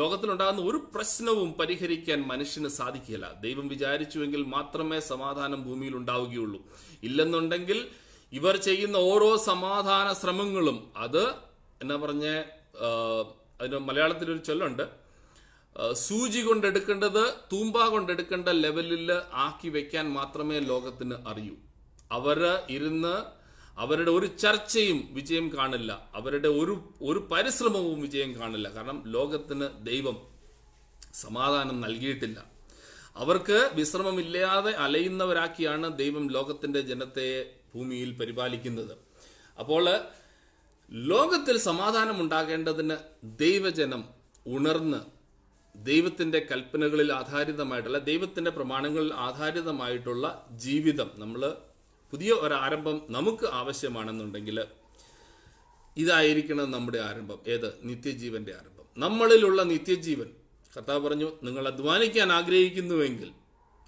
ലോകത്തിലുണ്ടാകുന്ന ഒരു പ്രശ്നവും പരിഹരിക്കാൻ മനുഷ്യന് സാധിക്കില്ല ദൈവം വിചാരിച്ചുവെങ്കിൽ മാത്രമേ സമാധാനം ഭൂമിയിൽ ഉണ്ടാവുകയുള്ളൂ ഇല്ലെന്നുണ്ടെങ്കിൽ ഇവർ ചെയ്യുന്ന ഓരോ സമാധാന ശ്രമങ്ങളും അത് എന്നാ പറഞ്ഞ അതിന് മലയാളത്തിൽ ഒരു ചൊല്ലുണ്ട് സൂചി കൊണ്ടെടുക്കേണ്ടത് തൂമ്പ കൊണ്ടെടുക്കേണ്ട ലെവലിൽ ആക്കി വെക്കാൻ മാത്രമേ ലോകത്തിന് അറിയൂ അവർ ഇരുന്ന് അവരുടെ ഒരു ചർച്ചയും വിജയം കാണില്ല അവരുടെ ഒരു ഒരു പരിശ്രമവും വിജയം കാണില്ല കാരണം ലോകത്തിന് ദൈവം സമാധാനം നൽകിയിട്ടില്ല അവർക്ക് വിശ്രമമില്ലാതെ അലയുന്നവരാക്കിയാണ് ദൈവം ലോകത്തിന്റെ ജനത്തെ ഭൂമിയിൽ പരിപാലിക്കുന്നത് അപ്പോൾ ലോകത്തിൽ സമാധാനം ഉണ്ടാകേണ്ടതിന് ദൈവജനം ഉണർന്ന് ദൈവത്തിൻ്റെ കൽപ്പനകളിൽ ആധാരിതമായിട്ടുള്ള ദൈവത്തിൻ്റെ പ്രമാണങ്ങളിൽ ആധാരിതമായിട്ടുള്ള ജീവിതം നമ്മൾ പുതിയ ഒരാരംഭം നമുക്ക് ആവശ്യമാണെന്നുണ്ടെങ്കിൽ ഇതായിരിക്കണം നമ്മുടെ ആരംഭം ഏത് നിത്യജീവൻ്റെ ആരംഭം നമ്മളിലുള്ള നിത്യജീവൻ കർത്താവ് പറഞ്ഞു നിങ്ങൾ അധ്വാനിക്കാൻ ആഗ്രഹിക്കുന്നുവെങ്കിൽ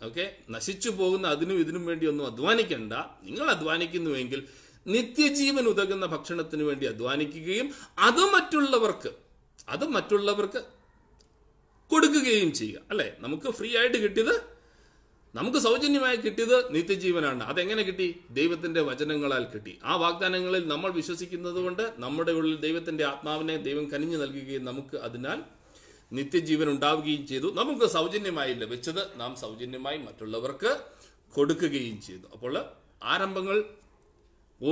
ഓക്കെ നശിച്ചു പോകുന്ന അതിനും ഇതിനും വേണ്ടി ഒന്നും അധ്വാനിക്കണ്ട നിങ്ങൾ അധ്വാനിക്കുന്നുവെങ്കിൽ നിത്യജീവൻ ഉതകുന്ന ഭക്ഷണത്തിന് വേണ്ടി അധ്വാനിക്കുകയും അത് മറ്റുള്ളവർക്ക് അത് മറ്റുള്ളവർക്ക് കൊടുക്കുകയും ചെയ്യുക അല്ലേ നമുക്ക് ഫ്രീ ആയിട്ട് കിട്ടിയത് നമുക്ക് സൗജന്യമായി കിട്ടിയത് നിത്യജീവനാണ് അതെങ്ങനെ കിട്ടി ദൈവത്തിന്റെ വചനങ്ങളാൽ കിട്ടി ആ വാഗ്ദാനങ്ങളിൽ നമ്മൾ വിശ്വസിക്കുന്നത് കൊണ്ട് നമ്മുടെ ഉള്ളിൽ ദൈവത്തിന്റെ ആത്മാവിനെ ദൈവം കനിഞ്ഞു നൽകുകയും നമുക്ക് അതിനാൽ നിത്യജീവൻ ഉണ്ടാവുകയും ചെയ്തു നമുക്ക് സൗജന്യമായി ലഭിച്ചത് നാം സൗജന്യമായി മറ്റുള്ളവർക്ക് കൊടുക്കുകയും ചെയ്തു അപ്പോൾ ആരംഭങ്ങൾ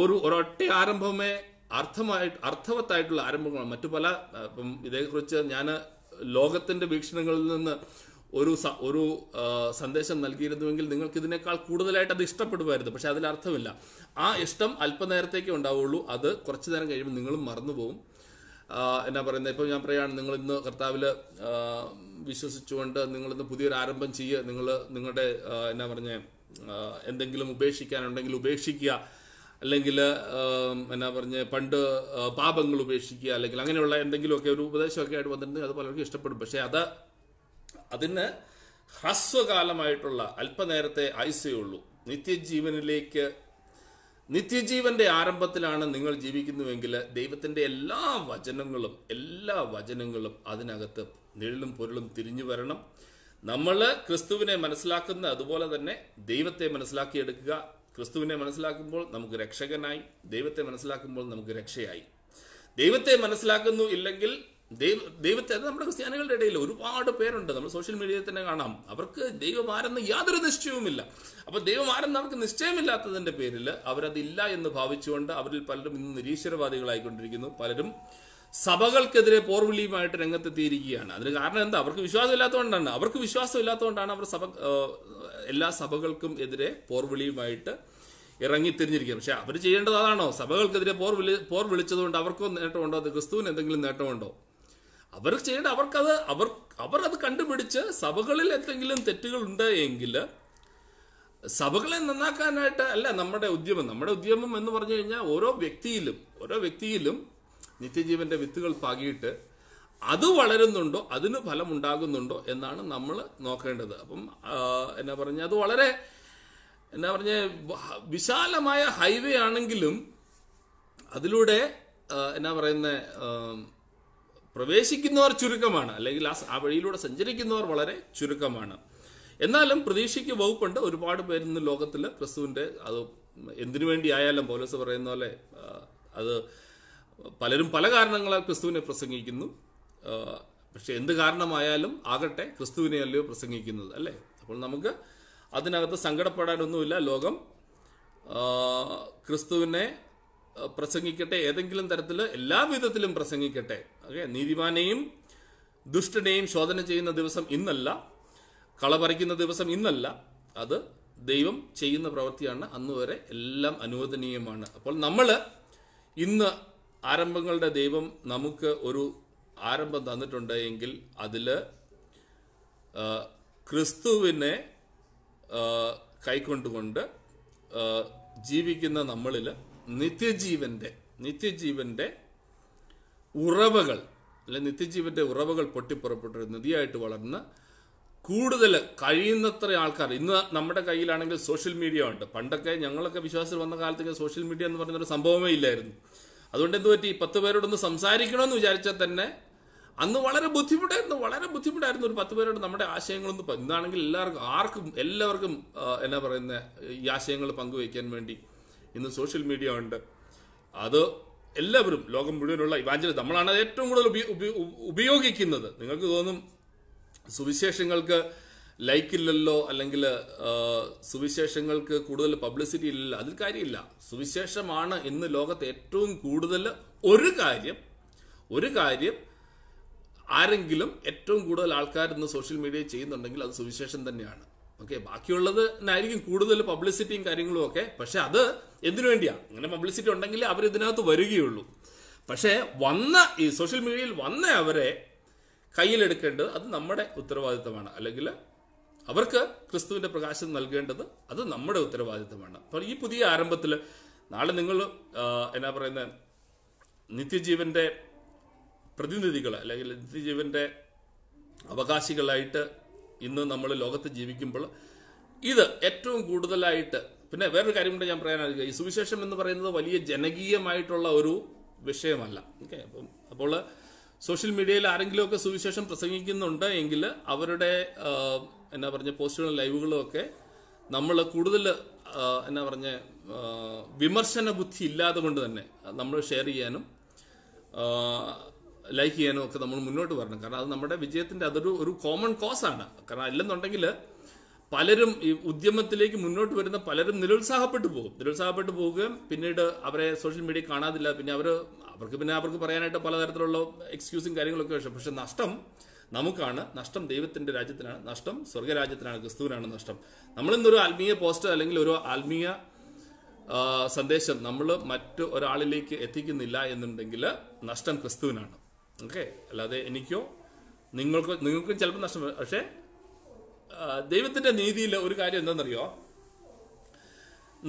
ഒരു ഒരൊറ്റ ആരംഭമേ അർത്ഥമായിട്ട് അർത്ഥവത്തായിട്ടുള്ള ആരംഭങ്ങളാണ് മറ്റു പല ഇപ്പം ഇതേക്കുറിച്ച് ഞാൻ ലോകത്തിന്റെ വീക്ഷണങ്ങളിൽ നിന്ന് ഒരു ഒരു സന്ദേശം നൽകിയിരുന്നുവെങ്കിൽ നിങ്ങൾക്ക് ഇതിനേക്കാൾ കൂടുതലായിട്ട് അത് ഇഷ്ടപ്പെടുമായിരുന്നു പക്ഷെ അതിൽ അർത്ഥമില്ല ആ ഇഷ്ടം അല്പനേരത്തേക്ക് ഉണ്ടാവുള്ളൂ അത് കുറച്ചു നേരം കഴിയുമ്പോൾ നിങ്ങളും മറന്നുപോകും എന്നാ പറയുന്നത് ഇപ്പം ഞാൻ പറയുകയാണ് നിങ്ങൾ ഇന്ന് കർത്താവിൽ വിശ്വസിച്ചുകൊണ്ട് നിങ്ങളിന്ന് പുതിയൊരു ആരംഭം ചെയ്യുക നിങ്ങൾ നിങ്ങളുടെ എന്നാ പറഞ്ഞ എന്തെങ്കിലും ഉപേക്ഷിക്കാനുണ്ടെങ്കിൽ ഉപേക്ഷിക്കുക അല്ലെങ്കിൽ എന്നാ പറഞ്ഞ് പണ്ട് പാപങ്ങൾ ഉപേക്ഷിക്കുക അല്ലെങ്കിൽ അങ്ങനെയുള്ള എന്തെങ്കിലുമൊക്കെ ഒരു ഉപദേശമൊക്കെ ആയിട്ട് വന്നിട്ടുണ്ടെങ്കിൽ അത് പലർക്കും ഇഷ്ടപ്പെടും പക്ഷേ അത് അതിന് ഹ്രസ്വകാലമായിട്ടുള്ള അല്പനേരത്തെ ആയുസേ ഉള്ളൂ നിത്യജീവനിലേക്ക് നിത്യജീവന്റെ ആരംഭത്തിലാണ് നിങ്ങൾ ജീവിക്കുന്നുവെങ്കിൽ ദൈവത്തിൻ്റെ എല്ലാ വചനങ്ങളും എല്ലാ വചനങ്ങളും അതിനകത്ത് നിഴലും പൊരുളും തിരിഞ്ഞു വരണം നമ്മൾ ക്രിസ്തുവിനെ മനസ്സിലാക്കുന്ന അതുപോലെ തന്നെ ദൈവത്തെ മനസ്സിലാക്കിയെടുക്കുക ക്രിസ്തുവിനെ മനസ്സിലാക്കുമ്പോൾ നമുക്ക് രക്ഷകനായി ദൈവത്തെ മനസ്സിലാക്കുമ്പോൾ നമുക്ക് രക്ഷയായി ദൈവത്തെ മനസ്സിലാക്കുന്നു ഇല്ലെങ്കിൽ ദൈവ ദൈവത്തെ അത് നമ്മുടെ ക്രിസ്ത്യാനികളുടെ ഇടയിൽ ഒരുപാട് പേരുണ്ട് നമ്മൾ സോഷ്യൽ മീഡിയയിൽ തന്നെ കാണാം അവർക്ക് ദൈവമാരെന്ന് യാതൊരു നിശ്ചയവുമില്ല അപ്പോൾ ദൈവമാരെന്ന് അവർക്ക് നിശ്ചയമില്ലാത്തതിന്റെ പേരിൽ അവരതില്ല എന്ന് ഭാവിച്ചുകൊണ്ട് അവരിൽ പലരും ഇന്ന് നിരീശ്വരവാദികളായിക്കൊണ്ടിരിക്കുന്നു പലരും സഭകൾക്കെതിരെ പോർവിളിയുമായിട്ട് രംഗത്തെത്തിയിരിക്കുകയാണ് അതിന് കാരണം എന്താ അവർക്ക് വിശ്വാസം ഇല്ലാത്തതുകൊണ്ടാണ് അവർക്ക് വിശ്വാസം ഇല്ലാത്തതുകൊണ്ടാണ് അവർ സഭ എല്ലാ സഭകൾക്കും എതിരെ പോർവിളിയുമായിട്ട് ഇറങ്ങിത്തിരിഞ്ഞിരിക്കുന്നത് പക്ഷെ അവർ ചെയ്യേണ്ടത് അതാണോ സഭകൾക്കെതിരെ പോർ വിളി പോർ വിളിച്ചതുകൊണ്ട് അവർക്കോ നേട്ടമുണ്ടോ അത് ക്രിസ്തുവിന് എന്തെങ്കിലും നേട്ടമുണ്ടോ അവർ ചെയ്യേണ്ട അവർക്കത് അവർ അവർ അത് കണ്ടുപിടിച്ച് സഭകളിൽ എന്തെങ്കിലും തെറ്റുകൾ ഉണ്ട് എങ്കിൽ സഭകളെ നന്നാക്കാനായിട്ട് അല്ല നമ്മുടെ ഉദ്യമം നമ്മുടെ ഉദ്യമം എന്ന് പറഞ്ഞു കഴിഞ്ഞാൽ ഓരോ വ്യക്തിയിലും ഓരോ വ്യക്തിയിലും നിത്യജീവന്റെ വിത്തുകൾ പാകിയിട്ട് അത് വളരുന്നുണ്ടോ അതിന് ഫലം ഉണ്ടാകുന്നുണ്ടോ എന്നാണ് നമ്മൾ നോക്കേണ്ടത് അപ്പം എന്നാ പറഞ്ഞാൽ അത് വളരെ എന്നാ പറഞ്ഞ വിശാലമായ ഹൈവേ ആണെങ്കിലും അതിലൂടെ എന്നാ പറയുന്ന പ്രവേശിക്കുന്നവർ ചുരുക്കമാണ് അല്ലെങ്കിൽ ആ വഴിയിലൂടെ സഞ്ചരിക്കുന്നവർ വളരെ ചുരുക്കമാണ് എന്നാലും പ്രതീക്ഷയ്ക്ക് വകുപ്പുണ്ട് ഒരുപാട് പേര് ഇന്ന് ലോകത്തിൽ ക്രിസ്തുവിൻ്റെ അത് എന്തിനു വേണ്ടി ആയാലും പോലീസ് പറയുന്ന പോലെ അത് പലരും പല കാരണങ്ങളാൽ ക്രിസ്തുവിനെ പ്രസംഗിക്കുന്നു പക്ഷെ എന്ത് കാരണമായാലും ആകട്ടെ ക്രിസ്തുവിനെ അല്ലയോ പ്രസംഗിക്കുന്നത് അല്ലേ അപ്പോൾ നമുക്ക് അതിനകത്ത് സങ്കടപ്പെടാനൊന്നുമില്ല ലോകം ക്രിസ്തുവിനെ പ്രസംഗിക്കട്ടെ ഏതെങ്കിലും തരത്തിൽ എല്ലാ വിധത്തിലും പ്രസംഗിക്കട്ടെ ഓക്കെ നീതിമാനെയും ദുഷ്ടനെയും ശോധന ചെയ്യുന്ന ദിവസം ഇന്നല്ല കളപറിക്കുന്ന ദിവസം ഇന്നല്ല അത് ദൈവം ചെയ്യുന്ന പ്രവൃത്തിയാണ് അന്നുവരെ എല്ലാം അനുവദനീയമാണ് അപ്പോൾ നമ്മൾ ഇന്ന് ആരംഭങ്ങളുടെ ദൈവം നമുക്ക് ഒരു ആരംഭം തന്നിട്ടുണ്ട് എങ്കിൽ അതിൽ ക്രിസ്തുവിനെ കൈക്കൊണ്ടുകൊണ്ട് ജീവിക്കുന്ന നമ്മളിൽ നിത്യജീവൻ്റെ നിത്യജീവൻ്റെ ഉറവകൾ അല്ലെ നിത്യജീവൻ്റെ ഉറവകൾ പൊട്ടിപ്പുറപ്പെട്ടൊരു നിധിയായിട്ട് വളർന്ന് കൂടുതൽ കഴിയുന്നത്ര ആൾക്കാർ ഇന്ന് നമ്മുടെ കയ്യിലാണെങ്കിൽ സോഷ്യൽ മീഡിയ ഉണ്ട് പണ്ടൊക്കെ ഞങ്ങളൊക്കെ വിശ്വാസത്തിൽ വന്ന കാലത്തൊക്കെ സോഷ്യൽ മീഡിയ എന്ന് പറയുന്നൊരു സംഭവമേ ഇല്ലായിരുന്നു അതുകൊണ്ട് എന്ത് പറ്റി പത്ത് പേരോടൊന്ന് സംസാരിക്കണമെന്ന് വിചാരിച്ചാൽ തന്നെ അന്ന് വളരെ ബുദ്ധിമുട്ടായിരുന്നു വളരെ ബുദ്ധിമുട്ടായിരുന്നു ഒരു പത്ത് പേരോട് നമ്മുടെ ആശയങ്ങളൊന്നും ഇന്നാണെങ്കിൽ എല്ലാവർക്കും ആർക്കും എല്ലാവർക്കും എന്നാ പറയുന്ന ഈ ആശയങ്ങൾ പങ്കുവയ്ക്കാൻ വേണ്ടി ഇന്ന് സോഷ്യൽ മീഡിയ ഉണ്ട് അത് എല്ലാവരും ലോകം മുഴുവനുള്ള ഇവാഞ്ചലി നമ്മളാണ് ഏറ്റവും കൂടുതൽ ഉപയോഗിക്കുന്നത് നിങ്ങൾക്ക് തോന്നും സുവിശേഷങ്ങൾക്ക് ലൈക്കില്ലല്ലോ അല്ലെങ്കിൽ സുവിശേഷങ്ങൾക്ക് കൂടുതൽ പബ്ലിസിറ്റി ഇല്ലല്ലോ അതിൽ കാര്യമില്ല സുവിശേഷമാണ് ഇന്ന് ലോകത്ത് ഏറ്റവും കൂടുതൽ ഒരു കാര്യം ഒരു കാര്യം ആരെങ്കിലും ഏറ്റവും കൂടുതൽ ആൾക്കാർ ഇന്ന് സോഷ്യൽ മീഡിയ ചെയ്യുന്നുണ്ടെങ്കിൽ അത് സുവിശേഷം തന്നെയാണ് ഓക്കെ ബാക്കിയുള്ളത് ആയിരിക്കും കൂടുതൽ പബ്ലിസിറ്റിയും കാര്യങ്ങളും ഒക്കെ പക്ഷെ അത് എന്തിനു വേണ്ടിയാണ് അങ്ങനെ പബ്ലിസിറ്റി ഉണ്ടെങ്കിൽ അവർ ഇതിനകത്ത് വരികയുള്ളൂ പക്ഷേ വന്ന ഈ സോഷ്യൽ മീഡിയയിൽ വന്ന അവരെ കയ്യിലെടുക്കേണ്ടത് അത് നമ്മുടെ ഉത്തരവാദിത്തമാണ് അല്ലെങ്കിൽ അവർക്ക് ക്രിസ്തുവിൻ്റെ പ്രകാശം നൽകേണ്ടത് അത് നമ്മുടെ ഉത്തരവാദിത്തമാണ് അപ്പോൾ ഈ പുതിയ ആരംഭത്തിൽ നാളെ നിങ്ങൾ എന്നാ പറയുന്ന നിത്യജീവൻ്റെ പ്രതിനിധികൾ അല്ലെങ്കിൽ നിത്യജീവൻ്റെ അവകാശികളായിട്ട് ഇന്ന് നമ്മൾ ലോകത്ത് ജീവിക്കുമ്പോൾ ഇത് ഏറ്റവും കൂടുതലായിട്ട് പിന്നെ വേറൊരു കാര്യം കൂടെ ഞാൻ പറയാനായിരിക്കുക ഈ സുവിശേഷം എന്ന് പറയുന്നത് വലിയ ജനകീയമായിട്ടുള്ള ഒരു വിഷയമല്ല ഓക്കെ അപ്പം അപ്പോൾ സോഷ്യൽ മീഡിയയിൽ ആരെങ്കിലുമൊക്കെ സുവിശേഷം പ്രസംഗിക്കുന്നുണ്ട് എങ്കിൽ അവരുടെ എന്നാ പറഞ്ഞ പോസ്റ്റുകളും ലൈവുകളും ഒക്കെ നമ്മൾ കൂടുതൽ എന്നാ പറഞ്ഞ വിമർശന ബുദ്ധി ഇല്ലാതെ കൊണ്ട് തന്നെ നമ്മൾ ഷെയർ ചെയ്യാനും ലൈക്ക് ചെയ്യാനും ഒക്കെ നമ്മൾ മുന്നോട്ട് വരണം കാരണം അത് നമ്മുടെ വിജയത്തിൻ്റെ അതൊരു ഒരു കോമൺ കോസ് ആണ് കാരണം അല്ലെന്നുണ്ടെങ്കിൽ പലരും ഈ ഉദ്യമത്തിലേക്ക് മുന്നോട്ട് വരുന്ന പലരും നിരുത്സാഹപ്പെട്ടു പോകും നിരുത്സാഹപ്പെട്ടു പോവുകയും പിന്നീട് അവരെ സോഷ്യൽ മീഡിയ കാണാതില്ല പിന്നെ അവർ അവർക്ക് പിന്നെ അവർക്ക് പറയാനായിട്ട് പലതരത്തിലുള്ള എക്സ്ക്യൂസും കാര്യങ്ങളൊക്കെ പക്ഷെ നഷ്ടം നമുക്കാണ് നഷ്ടം ദൈവത്തിന്റെ രാജ്യത്തിനാണ് നഷ്ടം സ്വർഗരാജ്യത്തിനാണ് ക്രിസ്തുവിനാണ് നഷ്ടം നമ്മളിന്നൊരു ആത്മീയ പോസ്റ്റർ അല്ലെങ്കിൽ ഒരു ആത്മീയ സന്ദേശം നമ്മൾ മറ്റു ഒരാളിലേക്ക് എത്തിക്കുന്നില്ല എന്നുണ്ടെങ്കിൽ നഷ്ടം ക്രിസ്തുവിനാണ് ഓക്കെ അല്ലാതെ എനിക്കോ നിങ്ങൾക്കോ നിങ്ങൾക്കും ചിലപ്പോൾ നഷ്ടം പക്ഷേ ദൈവത്തിന്റെ നീതിയിൽ ഒരു കാര്യം എന്താണെന്നറിയോ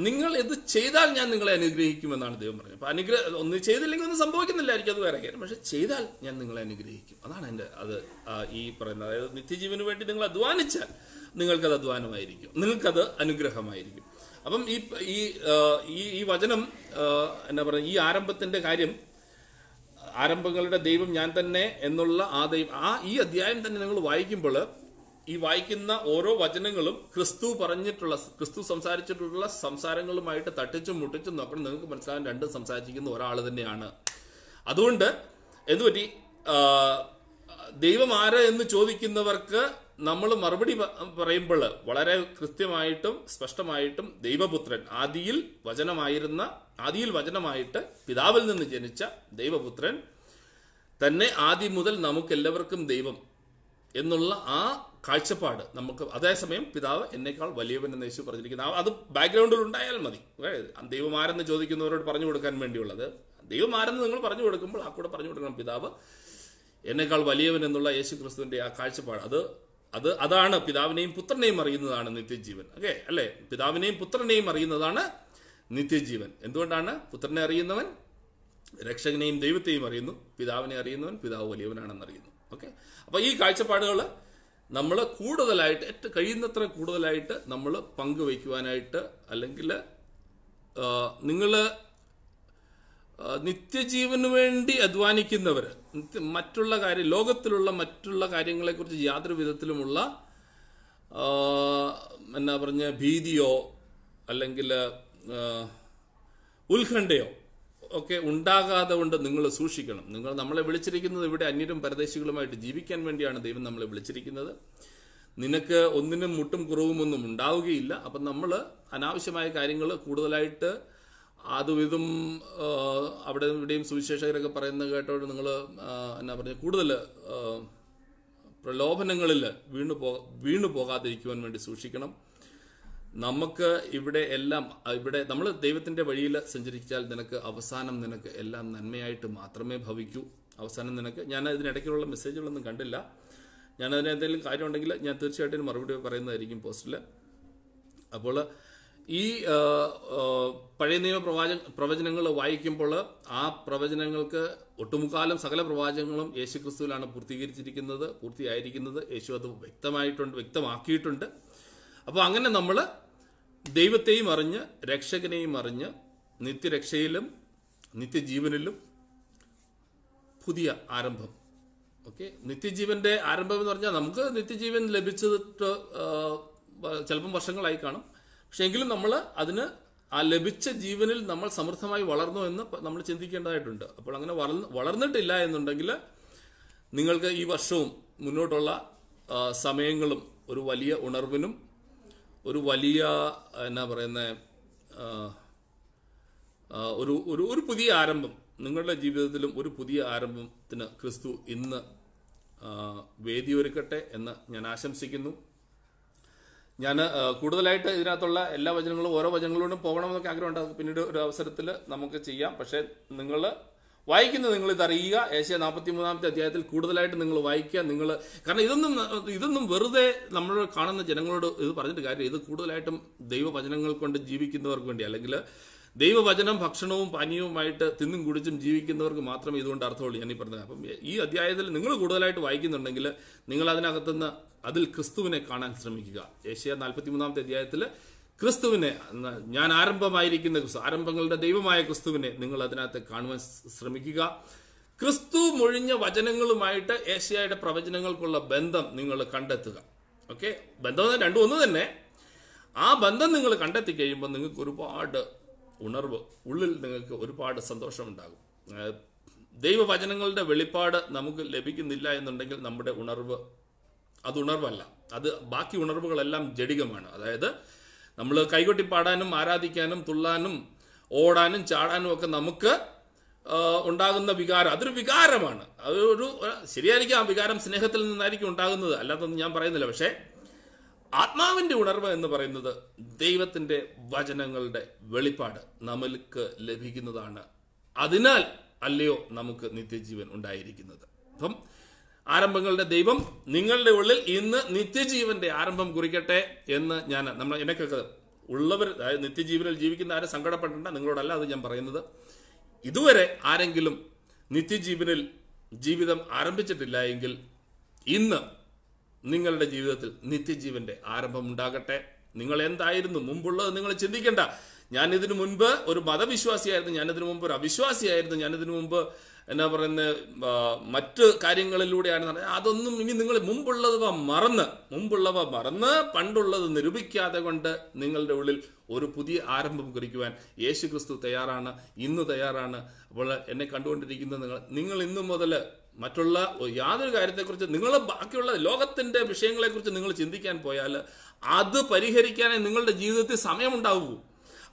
നിങ്ങൾ ഇത് ചെയ്താൽ ഞാൻ നിങ്ങളെ അനുഗ്രഹിക്കുമെന്നാണ് ദൈവം പറഞ്ഞത് അപ്പോൾ അനുഗ്രഹ ഒന്ന് ചെയ്തില്ലെങ്കിൽ ഒന്നും സംഭവിക്കുന്നില്ലായിരിക്കും അത് വേറെ കാര്യം പക്ഷെ ചെയ്താൽ ഞാൻ നിങ്ങളെ അനുഗ്രഹിക്കും അതാണ് എൻ്റെ അത് ഈ പറയുന്നത് അതായത് നിത്യജീവന് വേണ്ടി നിങ്ങൾ അധ്വാനിച്ചാൽ നിങ്ങൾക്കത് അധ്വാനമായിരിക്കും നിങ്ങൾക്കത് അനുഗ്രഹമായിരിക്കും അപ്പം ഈ ഈ ഈ വചനം എന്നാ പറയുക ഈ ആരംഭത്തിൻ്റെ കാര്യം ആരംഭങ്ങളുടെ ദൈവം ഞാൻ തന്നെ എന്നുള്ള ആ ദൈവം ആ ഈ അധ്യായം തന്നെ നിങ്ങൾ വായിക്കുമ്പോൾ ഈ വായിക്കുന്ന ഓരോ വചനങ്ങളും ക്രിസ്തു പറഞ്ഞിട്ടുള്ള ക്രിസ്തു സംസാരിച്ചിട്ടുള്ള സംസാരങ്ങളുമായിട്ട് തട്ടിച്ചും മുട്ടിച്ചും നോക്കണം നിങ്ങൾക്ക് മനസ്സിലാകാൻ രണ്ടും സംസാരിച്ചിരിക്കുന്ന ഒരാൾ തന്നെയാണ് അതുകൊണ്ട് എന്തുപറ്റി ദൈവം ആര് എന്ന് ചോദിക്കുന്നവർക്ക് നമ്മൾ മറുപടി പറയുമ്പോൾ വളരെ കൃത്യമായിട്ടും സ്പഷ്ടമായിട്ടും ദൈവപുത്രൻ ആദിയിൽ വചനമായിരുന്ന ആദിയിൽ വചനമായിട്ട് പിതാവിൽ നിന്ന് ജനിച്ച ദൈവപുത്രൻ തന്നെ ആദ്യം മുതൽ നമുക്കെല്ലാവർക്കും ദൈവം എന്നുള്ള ആ കാഴ്ചപ്പാട് നമുക്ക് അതേസമയം പിതാവ് എന്നേക്കാൾ എന്ന് യേശു പറഞ്ഞിരിക്കുന്നു അത് ബാക്ക്ഗ്രൗണ്ടിൽ ഉണ്ടായാൽ മതി ദൈവമാരെന്ന് ചോദിക്കുന്നവരോട് പറഞ്ഞു കൊടുക്കാൻ വേണ്ടിയുള്ളത് ദൈവമാരെന്ന് നിങ്ങൾ പറഞ്ഞു കൊടുക്കുമ്പോൾ ആ കൂടെ പറഞ്ഞു കൊടുക്കണം പിതാവ് എന്നേക്കാൾ വലിയവൻ എന്നുള്ള യേശു ക്രിസ്തുവിൻ്റെ ആ കാഴ്ചപ്പാട് അത് അത് അതാണ് പിതാവിനെയും പുത്രനെയും അറിയുന്നതാണ് നിത്യജീവൻ ഓക്കെ അല്ലേ പിതാവിനെയും പുത്രനെയും അറിയുന്നതാണ് നിത്യജീവൻ എന്തുകൊണ്ടാണ് പുത്രനെ അറിയുന്നവൻ രക്ഷകനെയും ദൈവത്തെയും അറിയുന്നു പിതാവിനെ അറിയുന്നവൻ പിതാവ് വലിയവനാണെന്ന് അറിയുന്നു ഓക്കെ അപ്പോൾ ഈ കാഴ്ചപ്പാടുകൾ നമ്മൾ കൂടുതലായിട്ട് ഏറ്റവും കഴിയുന്നത്ര കൂടുതലായിട്ട് നമ്മൾ പങ്കുവയ്ക്കുവാനായിട്ട് അല്ലെങ്കിൽ നിങ്ങൾ നിത്യജീവന് വേണ്ടി അധ്വാനിക്കുന്നവർ മറ്റുള്ള കാര്യം ലോകത്തിലുള്ള മറ്റുള്ള കാര്യങ്ങളെക്കുറിച്ച് യാതൊരു വിധത്തിലുമുള്ള എന്നാ പറഞ്ഞ ഭീതിയോ അല്ലെങ്കിൽ ഉത്കണ്ഠയോ ഒക്കെ ഉണ്ടാകാതെ കൊണ്ട് നിങ്ങൾ സൂക്ഷിക്കണം നിങ്ങൾ നമ്മളെ വിളിച്ചിരിക്കുന്നത് ഇവിടെ അന്യരും പരദേശികളുമായിട്ട് ജീവിക്കാൻ വേണ്ടിയാണ് ദൈവം നമ്മളെ വിളിച്ചിരിക്കുന്നത് നിനക്ക് ഒന്നിനും മുട്ടും കുറവും ഒന്നും ഉണ്ടാവുകയില്ല അപ്പം നമ്മൾ അനാവശ്യമായ കാര്യങ്ങൾ കൂടുതലായിട്ട് അതും ഇതും അവിടെ ഇവിടെയും സുവിശേഷകരൊക്കെ പറയുന്ന കേട്ടോട് നിങ്ങൾ എന്നാ പറയുക കൂടുതൽ പ്രലോഭനങ്ങളിൽ വീണു പോ വീണു പോകാതിരിക്കുവാൻ വേണ്ടി സൂക്ഷിക്കണം നമുക്ക് ഇവിടെ എല്ലാം ഇവിടെ നമ്മൾ ദൈവത്തിൻ്റെ വഴിയിൽ സഞ്ചരിച്ചാൽ നിനക്ക് അവസാനം നിനക്ക് എല്ലാം നന്മയായിട്ട് മാത്രമേ ഭവിക്കൂ അവസാനം നിനക്ക് ഞാൻ അതിനിടയ്ക്കുള്ള മെസ്സേജുകളൊന്നും കണ്ടില്ല ഞാൻ അതിന് എന്തെങ്കിലും കാര്യമുണ്ടെങ്കിൽ ഞാൻ തീർച്ചയായിട്ടും മറുപടി പറയുന്നതായിരിക്കും പോസ്റ്റിൽ അപ്പോൾ ഈ പഴയ നിയമ പ്രവാച പ്രവചനങ്ങൾ വായിക്കുമ്പോൾ ആ പ്രവചനങ്ങൾക്ക് ഒട്ടുമുക്കാലും സകല പ്രവാചകങ്ങളും യേശു ക്രിസ്തുവിലാണ് പൂർത്തീകരിച്ചിരിക്കുന്നത് പൂർത്തിയായിരിക്കുന്നത് യേശു അത് വ്യക്തമായിട്ടുണ്ട് വ്യക്തമാക്കിയിട്ടുണ്ട് അപ്പോൾ അങ്ങനെ നമ്മൾ ദൈവത്തെയും അറിഞ്ഞ് രക്ഷകനെയും അറിഞ്ഞ് നിത്യരക്ഷയിലും നിത്യജീവനിലും പുതിയ ആരംഭം ഓക്കെ നിത്യജീവന്റെ ആരംഭം എന്ന് പറഞ്ഞാൽ നമുക്ക് നിത്യജീവൻ ലഭിച്ചിട്ട് ചിലപ്പം വർഷങ്ങളായി കാണും പക്ഷെ എങ്കിലും നമ്മൾ അതിന് ആ ലഭിച്ച ജീവനിൽ നമ്മൾ സമൃദ്ധമായി വളർന്നു എന്ന് നമ്മൾ ചിന്തിക്കേണ്ടതായിട്ടുണ്ട് അപ്പോൾ അങ്ങനെ വളർന്നിട്ടില്ല എന്നുണ്ടെങ്കിൽ നിങ്ങൾക്ക് ഈ വർഷവും മുന്നോട്ടുള്ള സമയങ്ങളും ഒരു വലിയ ഉണർവിനും ഒരു വലിയ എന്നാ പറയുന്ന ഒരു ഒരു ഒരു പുതിയ ആരംഭം നിങ്ങളുടെ ജീവിതത്തിലും ഒരു പുതിയ ആരംഭത്തിന് ക്രിസ്തു ഇന്ന് ഒരുക്കട്ടെ എന്ന് ഞാൻ ആശംസിക്കുന്നു ഞാൻ കൂടുതലായിട്ട് ഇതിനകത്തുള്ള എല്ലാ വചനങ്ങളും ഓരോ വചനങ്ങളോടും പോകണമെന്നൊക്കെ ആഗ്രഹമുണ്ട് പിന്നീട് ഒരു അവസരത്തിൽ നമുക്ക് ചെയ്യാം പക്ഷേ നിങ്ങൾ വായിക്കുന്നത് നിങ്ങൾ ഇതറിയുക ഏഷ്യ നാൽപ്പത്തി മൂന്നാമത്തെ അധ്യായത്തിൽ കൂടുതലായിട്ട് നിങ്ങൾ വായിക്കുക നിങ്ങൾ കാരണം ഇതൊന്നും ഇതൊന്നും വെറുതെ നമ്മൾ കാണുന്ന ജനങ്ങളോട് ഇത് പറഞ്ഞിട്ട് കാര്യം ഇത് കൂടുതലായിട്ടും ദൈവവചനങ്ങൾ കൊണ്ട് ജീവിക്കുന്നവർക്ക് വേണ്ടി അല്ലെങ്കിൽ ദൈവവചനം ഭക്ഷണവും പാനീയവുമായിട്ട് തിന്നും കുടിച്ചും ജീവിക്കുന്നവർക്ക് മാത്രമേ ഇതുകൊണ്ട് അർത്ഥമുള്ളൂ ഞാനീ പറഞ്ഞത് അപ്പം ഈ അധ്യായത്തിൽ നിങ്ങൾ കൂടുതലായിട്ട് വായിക്കുന്നുണ്ടെങ്കിൽ നിങ്ങൾ അതിനകത്തുനിന്ന് അതിൽ ക്രിസ്തുവിനെ കാണാൻ ശ്രമിക്കുക ഏഷ്യ നാൽപ്പത്തി മൂന്നാമത്തെ അധ്യായത്തിൽ ക്രിസ്തുവിനെ ഞാൻ ആരംഭമായിരിക്കുന്ന ക്രിസ്തു ആരംഭങ്ങളുടെ ദൈവമായ ക്രിസ്തുവിനെ നിങ്ങൾ അതിനകത്ത് കാണുവാൻ ശ്രമിക്കുക ക്രിസ്തു മൊഴിഞ്ഞ വചനങ്ങളുമായിട്ട് ഏഷ്യയുടെ പ്രവചനങ്ങൾക്കുള്ള ബന്ധം നിങ്ങൾ കണ്ടെത്തുക ഓക്കെ ബന്ധം രണ്ടും ഒന്ന് തന്നെ ആ ബന്ധം നിങ്ങൾ കണ്ടെത്തി കഴിയുമ്പോൾ നിങ്ങൾക്ക് ഒരുപാട് ഉണർവ് ഉള്ളിൽ നിങ്ങൾക്ക് ഒരുപാട് സന്തോഷമുണ്ടാകും ദൈവവചനങ്ങളുടെ വെളിപ്പാട് നമുക്ക് ലഭിക്കുന്നില്ല എന്നുണ്ടെങ്കിൽ നമ്മുടെ ഉണർവ് അത് ഉണർവല്ല അത് ബാക്കി ഉണർവുകളെല്ലാം ജഡികമാണ് അതായത് നമ്മൾ കൈകൊട്ടി പാടാനും ആരാധിക്കാനും തുള്ളാനും ഓടാനും ചാടാനും ഒക്കെ നമുക്ക് ഉണ്ടാകുന്ന വികാരം അതൊരു വികാരമാണ് അതൊരു ശരിയായിരിക്കും ആ വികാരം സ്നേഹത്തിൽ നിന്നായിരിക്കും ഉണ്ടാകുന്നത് അല്ലാത്തൊന്നും ഞാൻ പറയുന്നില്ല പക്ഷേ ആത്മാവിൻ്റെ ഉണർവ് എന്ന് പറയുന്നത് ദൈവത്തിൻ്റെ വചനങ്ങളുടെ വെളിപ്പാട് നമ്മൾക്ക് ലഭിക്കുന്നതാണ് അതിനാൽ അല്ലയോ നമുക്ക് നിത്യജീവൻ ഉണ്ടായിരിക്കുന്നത് അപ്പം ആരംഭങ്ങളുടെ ദൈവം നിങ്ങളുടെ ഉള്ളിൽ ഇന്ന് നിത്യജീവന്റെ ആരംഭം കുറിക്കട്ടെ എന്ന് ഞാൻ നമ്മൾ എനിക്കൊക്കെ ഉള്ളവർ അതായത് നിത്യജീവനിൽ ജീവിക്കുന്ന ആരും സങ്കടപ്പെടേണ്ട നിങ്ങളോടല്ല അത് ഞാൻ പറയുന്നത് ഇതുവരെ ആരെങ്കിലും നിത്യജീവനിൽ ജീവിതം ആരംഭിച്ചിട്ടില്ല എങ്കിൽ ഇന്ന് നിങ്ങളുടെ ജീവിതത്തിൽ നിത്യജീവന്റെ ആരംഭം ഉണ്ടാകട്ടെ നിങ്ങൾ എന്തായിരുന്നു മുമ്പുള്ളത് നിങ്ങൾ ചിന്തിക്കേണ്ട ഞാനിതിനു മുൻപ് ഒരു മതവിശ്വാസിയായിരുന്നു ഞാനിതിനു മുമ്പ് ഒരു അവിശ്വാസിയായിരുന്നു ഞാനിതിനു മുമ്പ് എന്നാ പറയുന്ന മറ്റ് കാര്യങ്ങളിലൂടെയാണ് അതൊന്നും ഇനി നിങ്ങൾ മുമ്പുള്ളവ മറന്ന് മുമ്പുള്ളവ മറന്ന് പണ്ടുള്ളത് നിരൂപിക്കാതെ കൊണ്ട് നിങ്ങളുടെ ഉള്ളിൽ ഒരു പുതിയ ആരംഭം കുറിക്കുവാൻ യേശു ക്രിസ്തു തയ്യാറാണ് ഇന്ന് തയ്യാറാണ് അപ്പോൾ എന്നെ കണ്ടുകൊണ്ടിരിക്കുന്ന നിങ്ങൾ നിങ്ങൾ ഇന്നു മുതൽ മറ്റുള്ള യാതൊരു കാര്യത്തെക്കുറിച്ച് നിങ്ങൾ ബാക്കിയുള്ള ലോകത്തിൻ്റെ വിഷയങ്ങളെക്കുറിച്ച് നിങ്ങൾ ചിന്തിക്കാൻ പോയാൽ അത് പരിഹരിക്കാനേ നിങ്ങളുടെ ജീവിതത്തിൽ സമയമുണ്ടാവൂ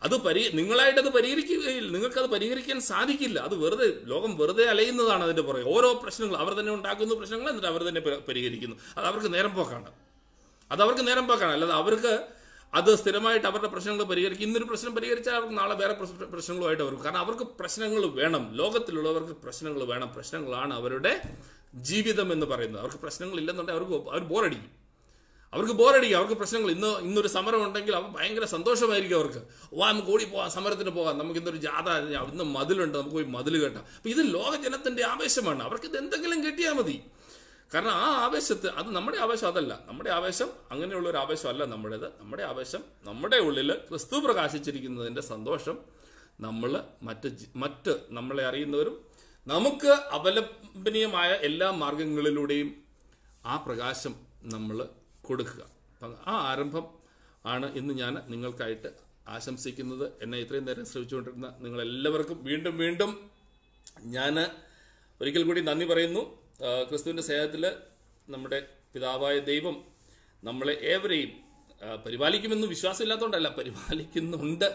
അത് പരി നിങ്ങളായിട്ടത് പരിഹരിക്കുകയില്ല നിങ്ങൾക്കത് പരിഹരിക്കാൻ സാധിക്കില്ല അത് വെറുതെ ലോകം വെറുതെ അലയുന്നതാണ് അതിൻ്റെ പുറകെ ഓരോ പ്രശ്നങ്ങൾ അവർ തന്നെ ഉണ്ടാക്കുന്ന പ്രശ്നങ്ങൾ എന്നിട്ട് അവർ തന്നെ പരിഹരിക്കുന്നു അത് അവർക്ക് നേരം പോക്കാണ് അത് അവർക്ക് നേരം പോക്കാണ് അല്ലാതെ അവർക്ക് അത് സ്ഥിരമായിട്ട് അവരുടെ പ്രശ്നങ്ങൾ പരിഹരിക്കും ഇന്നൊരു പ്രശ്നം പരിഹരിച്ചാൽ അവർക്ക് നാളെ വേറെ പ്രശ്നങ്ങളുമായിട്ട് വരും കാരണം അവർക്ക് പ്രശ്നങ്ങൾ വേണം ലോകത്തിലുള്ളവർക്ക് പ്രശ്നങ്ങൾ വേണം പ്രശ്നങ്ങളാണ് അവരുടെ ജീവിതം എന്ന് പറയുന്നത് അവർക്ക് പ്രശ്നങ്ങളില്ലെന്നുണ്ടെങ്കിൽ അവർക്ക് അവർ ബോറടിക്കും അവർക്ക് ബോറടിക്കുക അവർക്ക് പ്രശ്നങ്ങൾ ഇന്ന് ഇന്നൊരു സമരം ഉണ്ടെങ്കിൽ അവർ ഭയങ്കര സന്തോഷമായിരിക്കും അവർക്ക് വാ നമുക്ക് ഓടി പോവാം സമരത്തിന് പോകാം നമുക്ക് ഇന്നൊരു ജാഥ ഇന്ന് മതിലുണ്ട് നമുക്ക് പോയി മതിൽ കേട്ടാം അപ്പം ഇത് ലോക ലോകജനത്തിൻ്റെ ആവേശമാണ് അവർക്ക് ഇത് എന്തെങ്കിലും കിട്ടിയാൽ മതി കാരണം ആ ആവേശത്ത് അത് നമ്മുടെ ആവേശം അതല്ല നമ്മുടെ ആവേശം അങ്ങനെയുള്ള ഒരു ആവേശമല്ല നമ്മുടേത് നമ്മുടെ ആവേശം നമ്മുടെ ഉള്ളിൽ ക്രിസ്തു പ്രകാശിച്ചിരിക്കുന്നതിൻ്റെ സന്തോഷം നമ്മൾ മറ്റ് മറ്റ് നമ്മളെ അറിയുന്നവരും നമുക്ക് അവലംബനീയമായ എല്ലാ മാർഗങ്ങളിലൂടെയും ആ പ്രകാശം നമ്മൾ കൊടുക്കുക അപ്പം ആ ആരംഭം ആണ് ഇന്ന് ഞാൻ നിങ്ങൾക്കായിട്ട് ആശംസിക്കുന്നത് എന്നെ ഇത്രയും നേരം ശ്രമിച്ചുകൊണ്ടിരുന്ന നിങ്ങളെല്ലാവർക്കും വീണ്ടും വീണ്ടും ഞാൻ ഒരിക്കൽ കൂടി നന്ദി പറയുന്നു ക്രിസ്തുവിൻ്റെ സ്നേഹത്തിൽ നമ്മുടെ പിതാവായ ദൈവം നമ്മളെ ഏവരെയും പരിപാലിക്കുമെന്ന് ഇല്ലാത്തതുകൊണ്ടല്ല പരിപാലിക്കുന്നുണ്ട്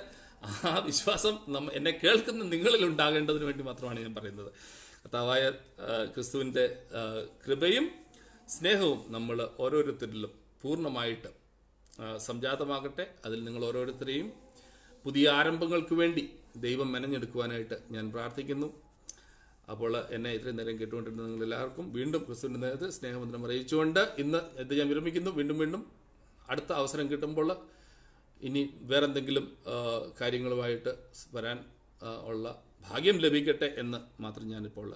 ആ വിശ്വാസം നമ്മ എന്നെ കേൾക്കുന്ന നിങ്ങളിൽ ഉണ്ടാകേണ്ടതിന് വേണ്ടി മാത്രമാണ് ഞാൻ പറയുന്നത് കർത്താവായ ക്രിസ്തുവിൻ്റെ കൃപയും സ്നേഹവും നമ്മൾ ഓരോരുത്തരിലും പൂർണ്ണമായിട്ട് സംജാതമാകട്ടെ അതിൽ നിങ്ങൾ ഓരോരുത്തരെയും പുതിയ ആരംഭങ്ങൾക്ക് വേണ്ടി ദൈവം മെനഞ്ഞെടുക്കുവാനായിട്ട് ഞാൻ പ്രാർത്ഥിക്കുന്നു അപ്പോൾ എന്നെ ഇത്രയും നേരം കേട്ടുകൊണ്ടിരുന്ന നിങ്ങൾ എല്ലാവർക്കും വീണ്ടും ക്രിസ്തുവിൻ്റെ നേരത്തെ സ്നേഹവന്ദനം അറിയിച്ചുകൊണ്ട് ഇന്ന് എന്ത് ഞാൻ വിരമിക്കുന്നു വീണ്ടും വീണ്ടും അടുത്ത അവസരം കിട്ടുമ്പോൾ ഇനി വേറെന്തെങ്കിലും കാര്യങ്ങളുമായിട്ട് വരാൻ ഉള്ള ഭാഗ്യം ലഭിക്കട്ടെ എന്ന് മാത്രം ഞാനിപ്പോൾ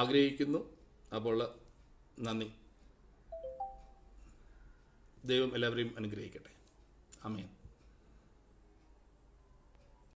ആഗ്രഹിക്കുന്നു അപ്പോൾ നന്ദി ദൈവം എല്ലാവരെയും അനുഗ്രഹിക്കട്ടെ അമേൻ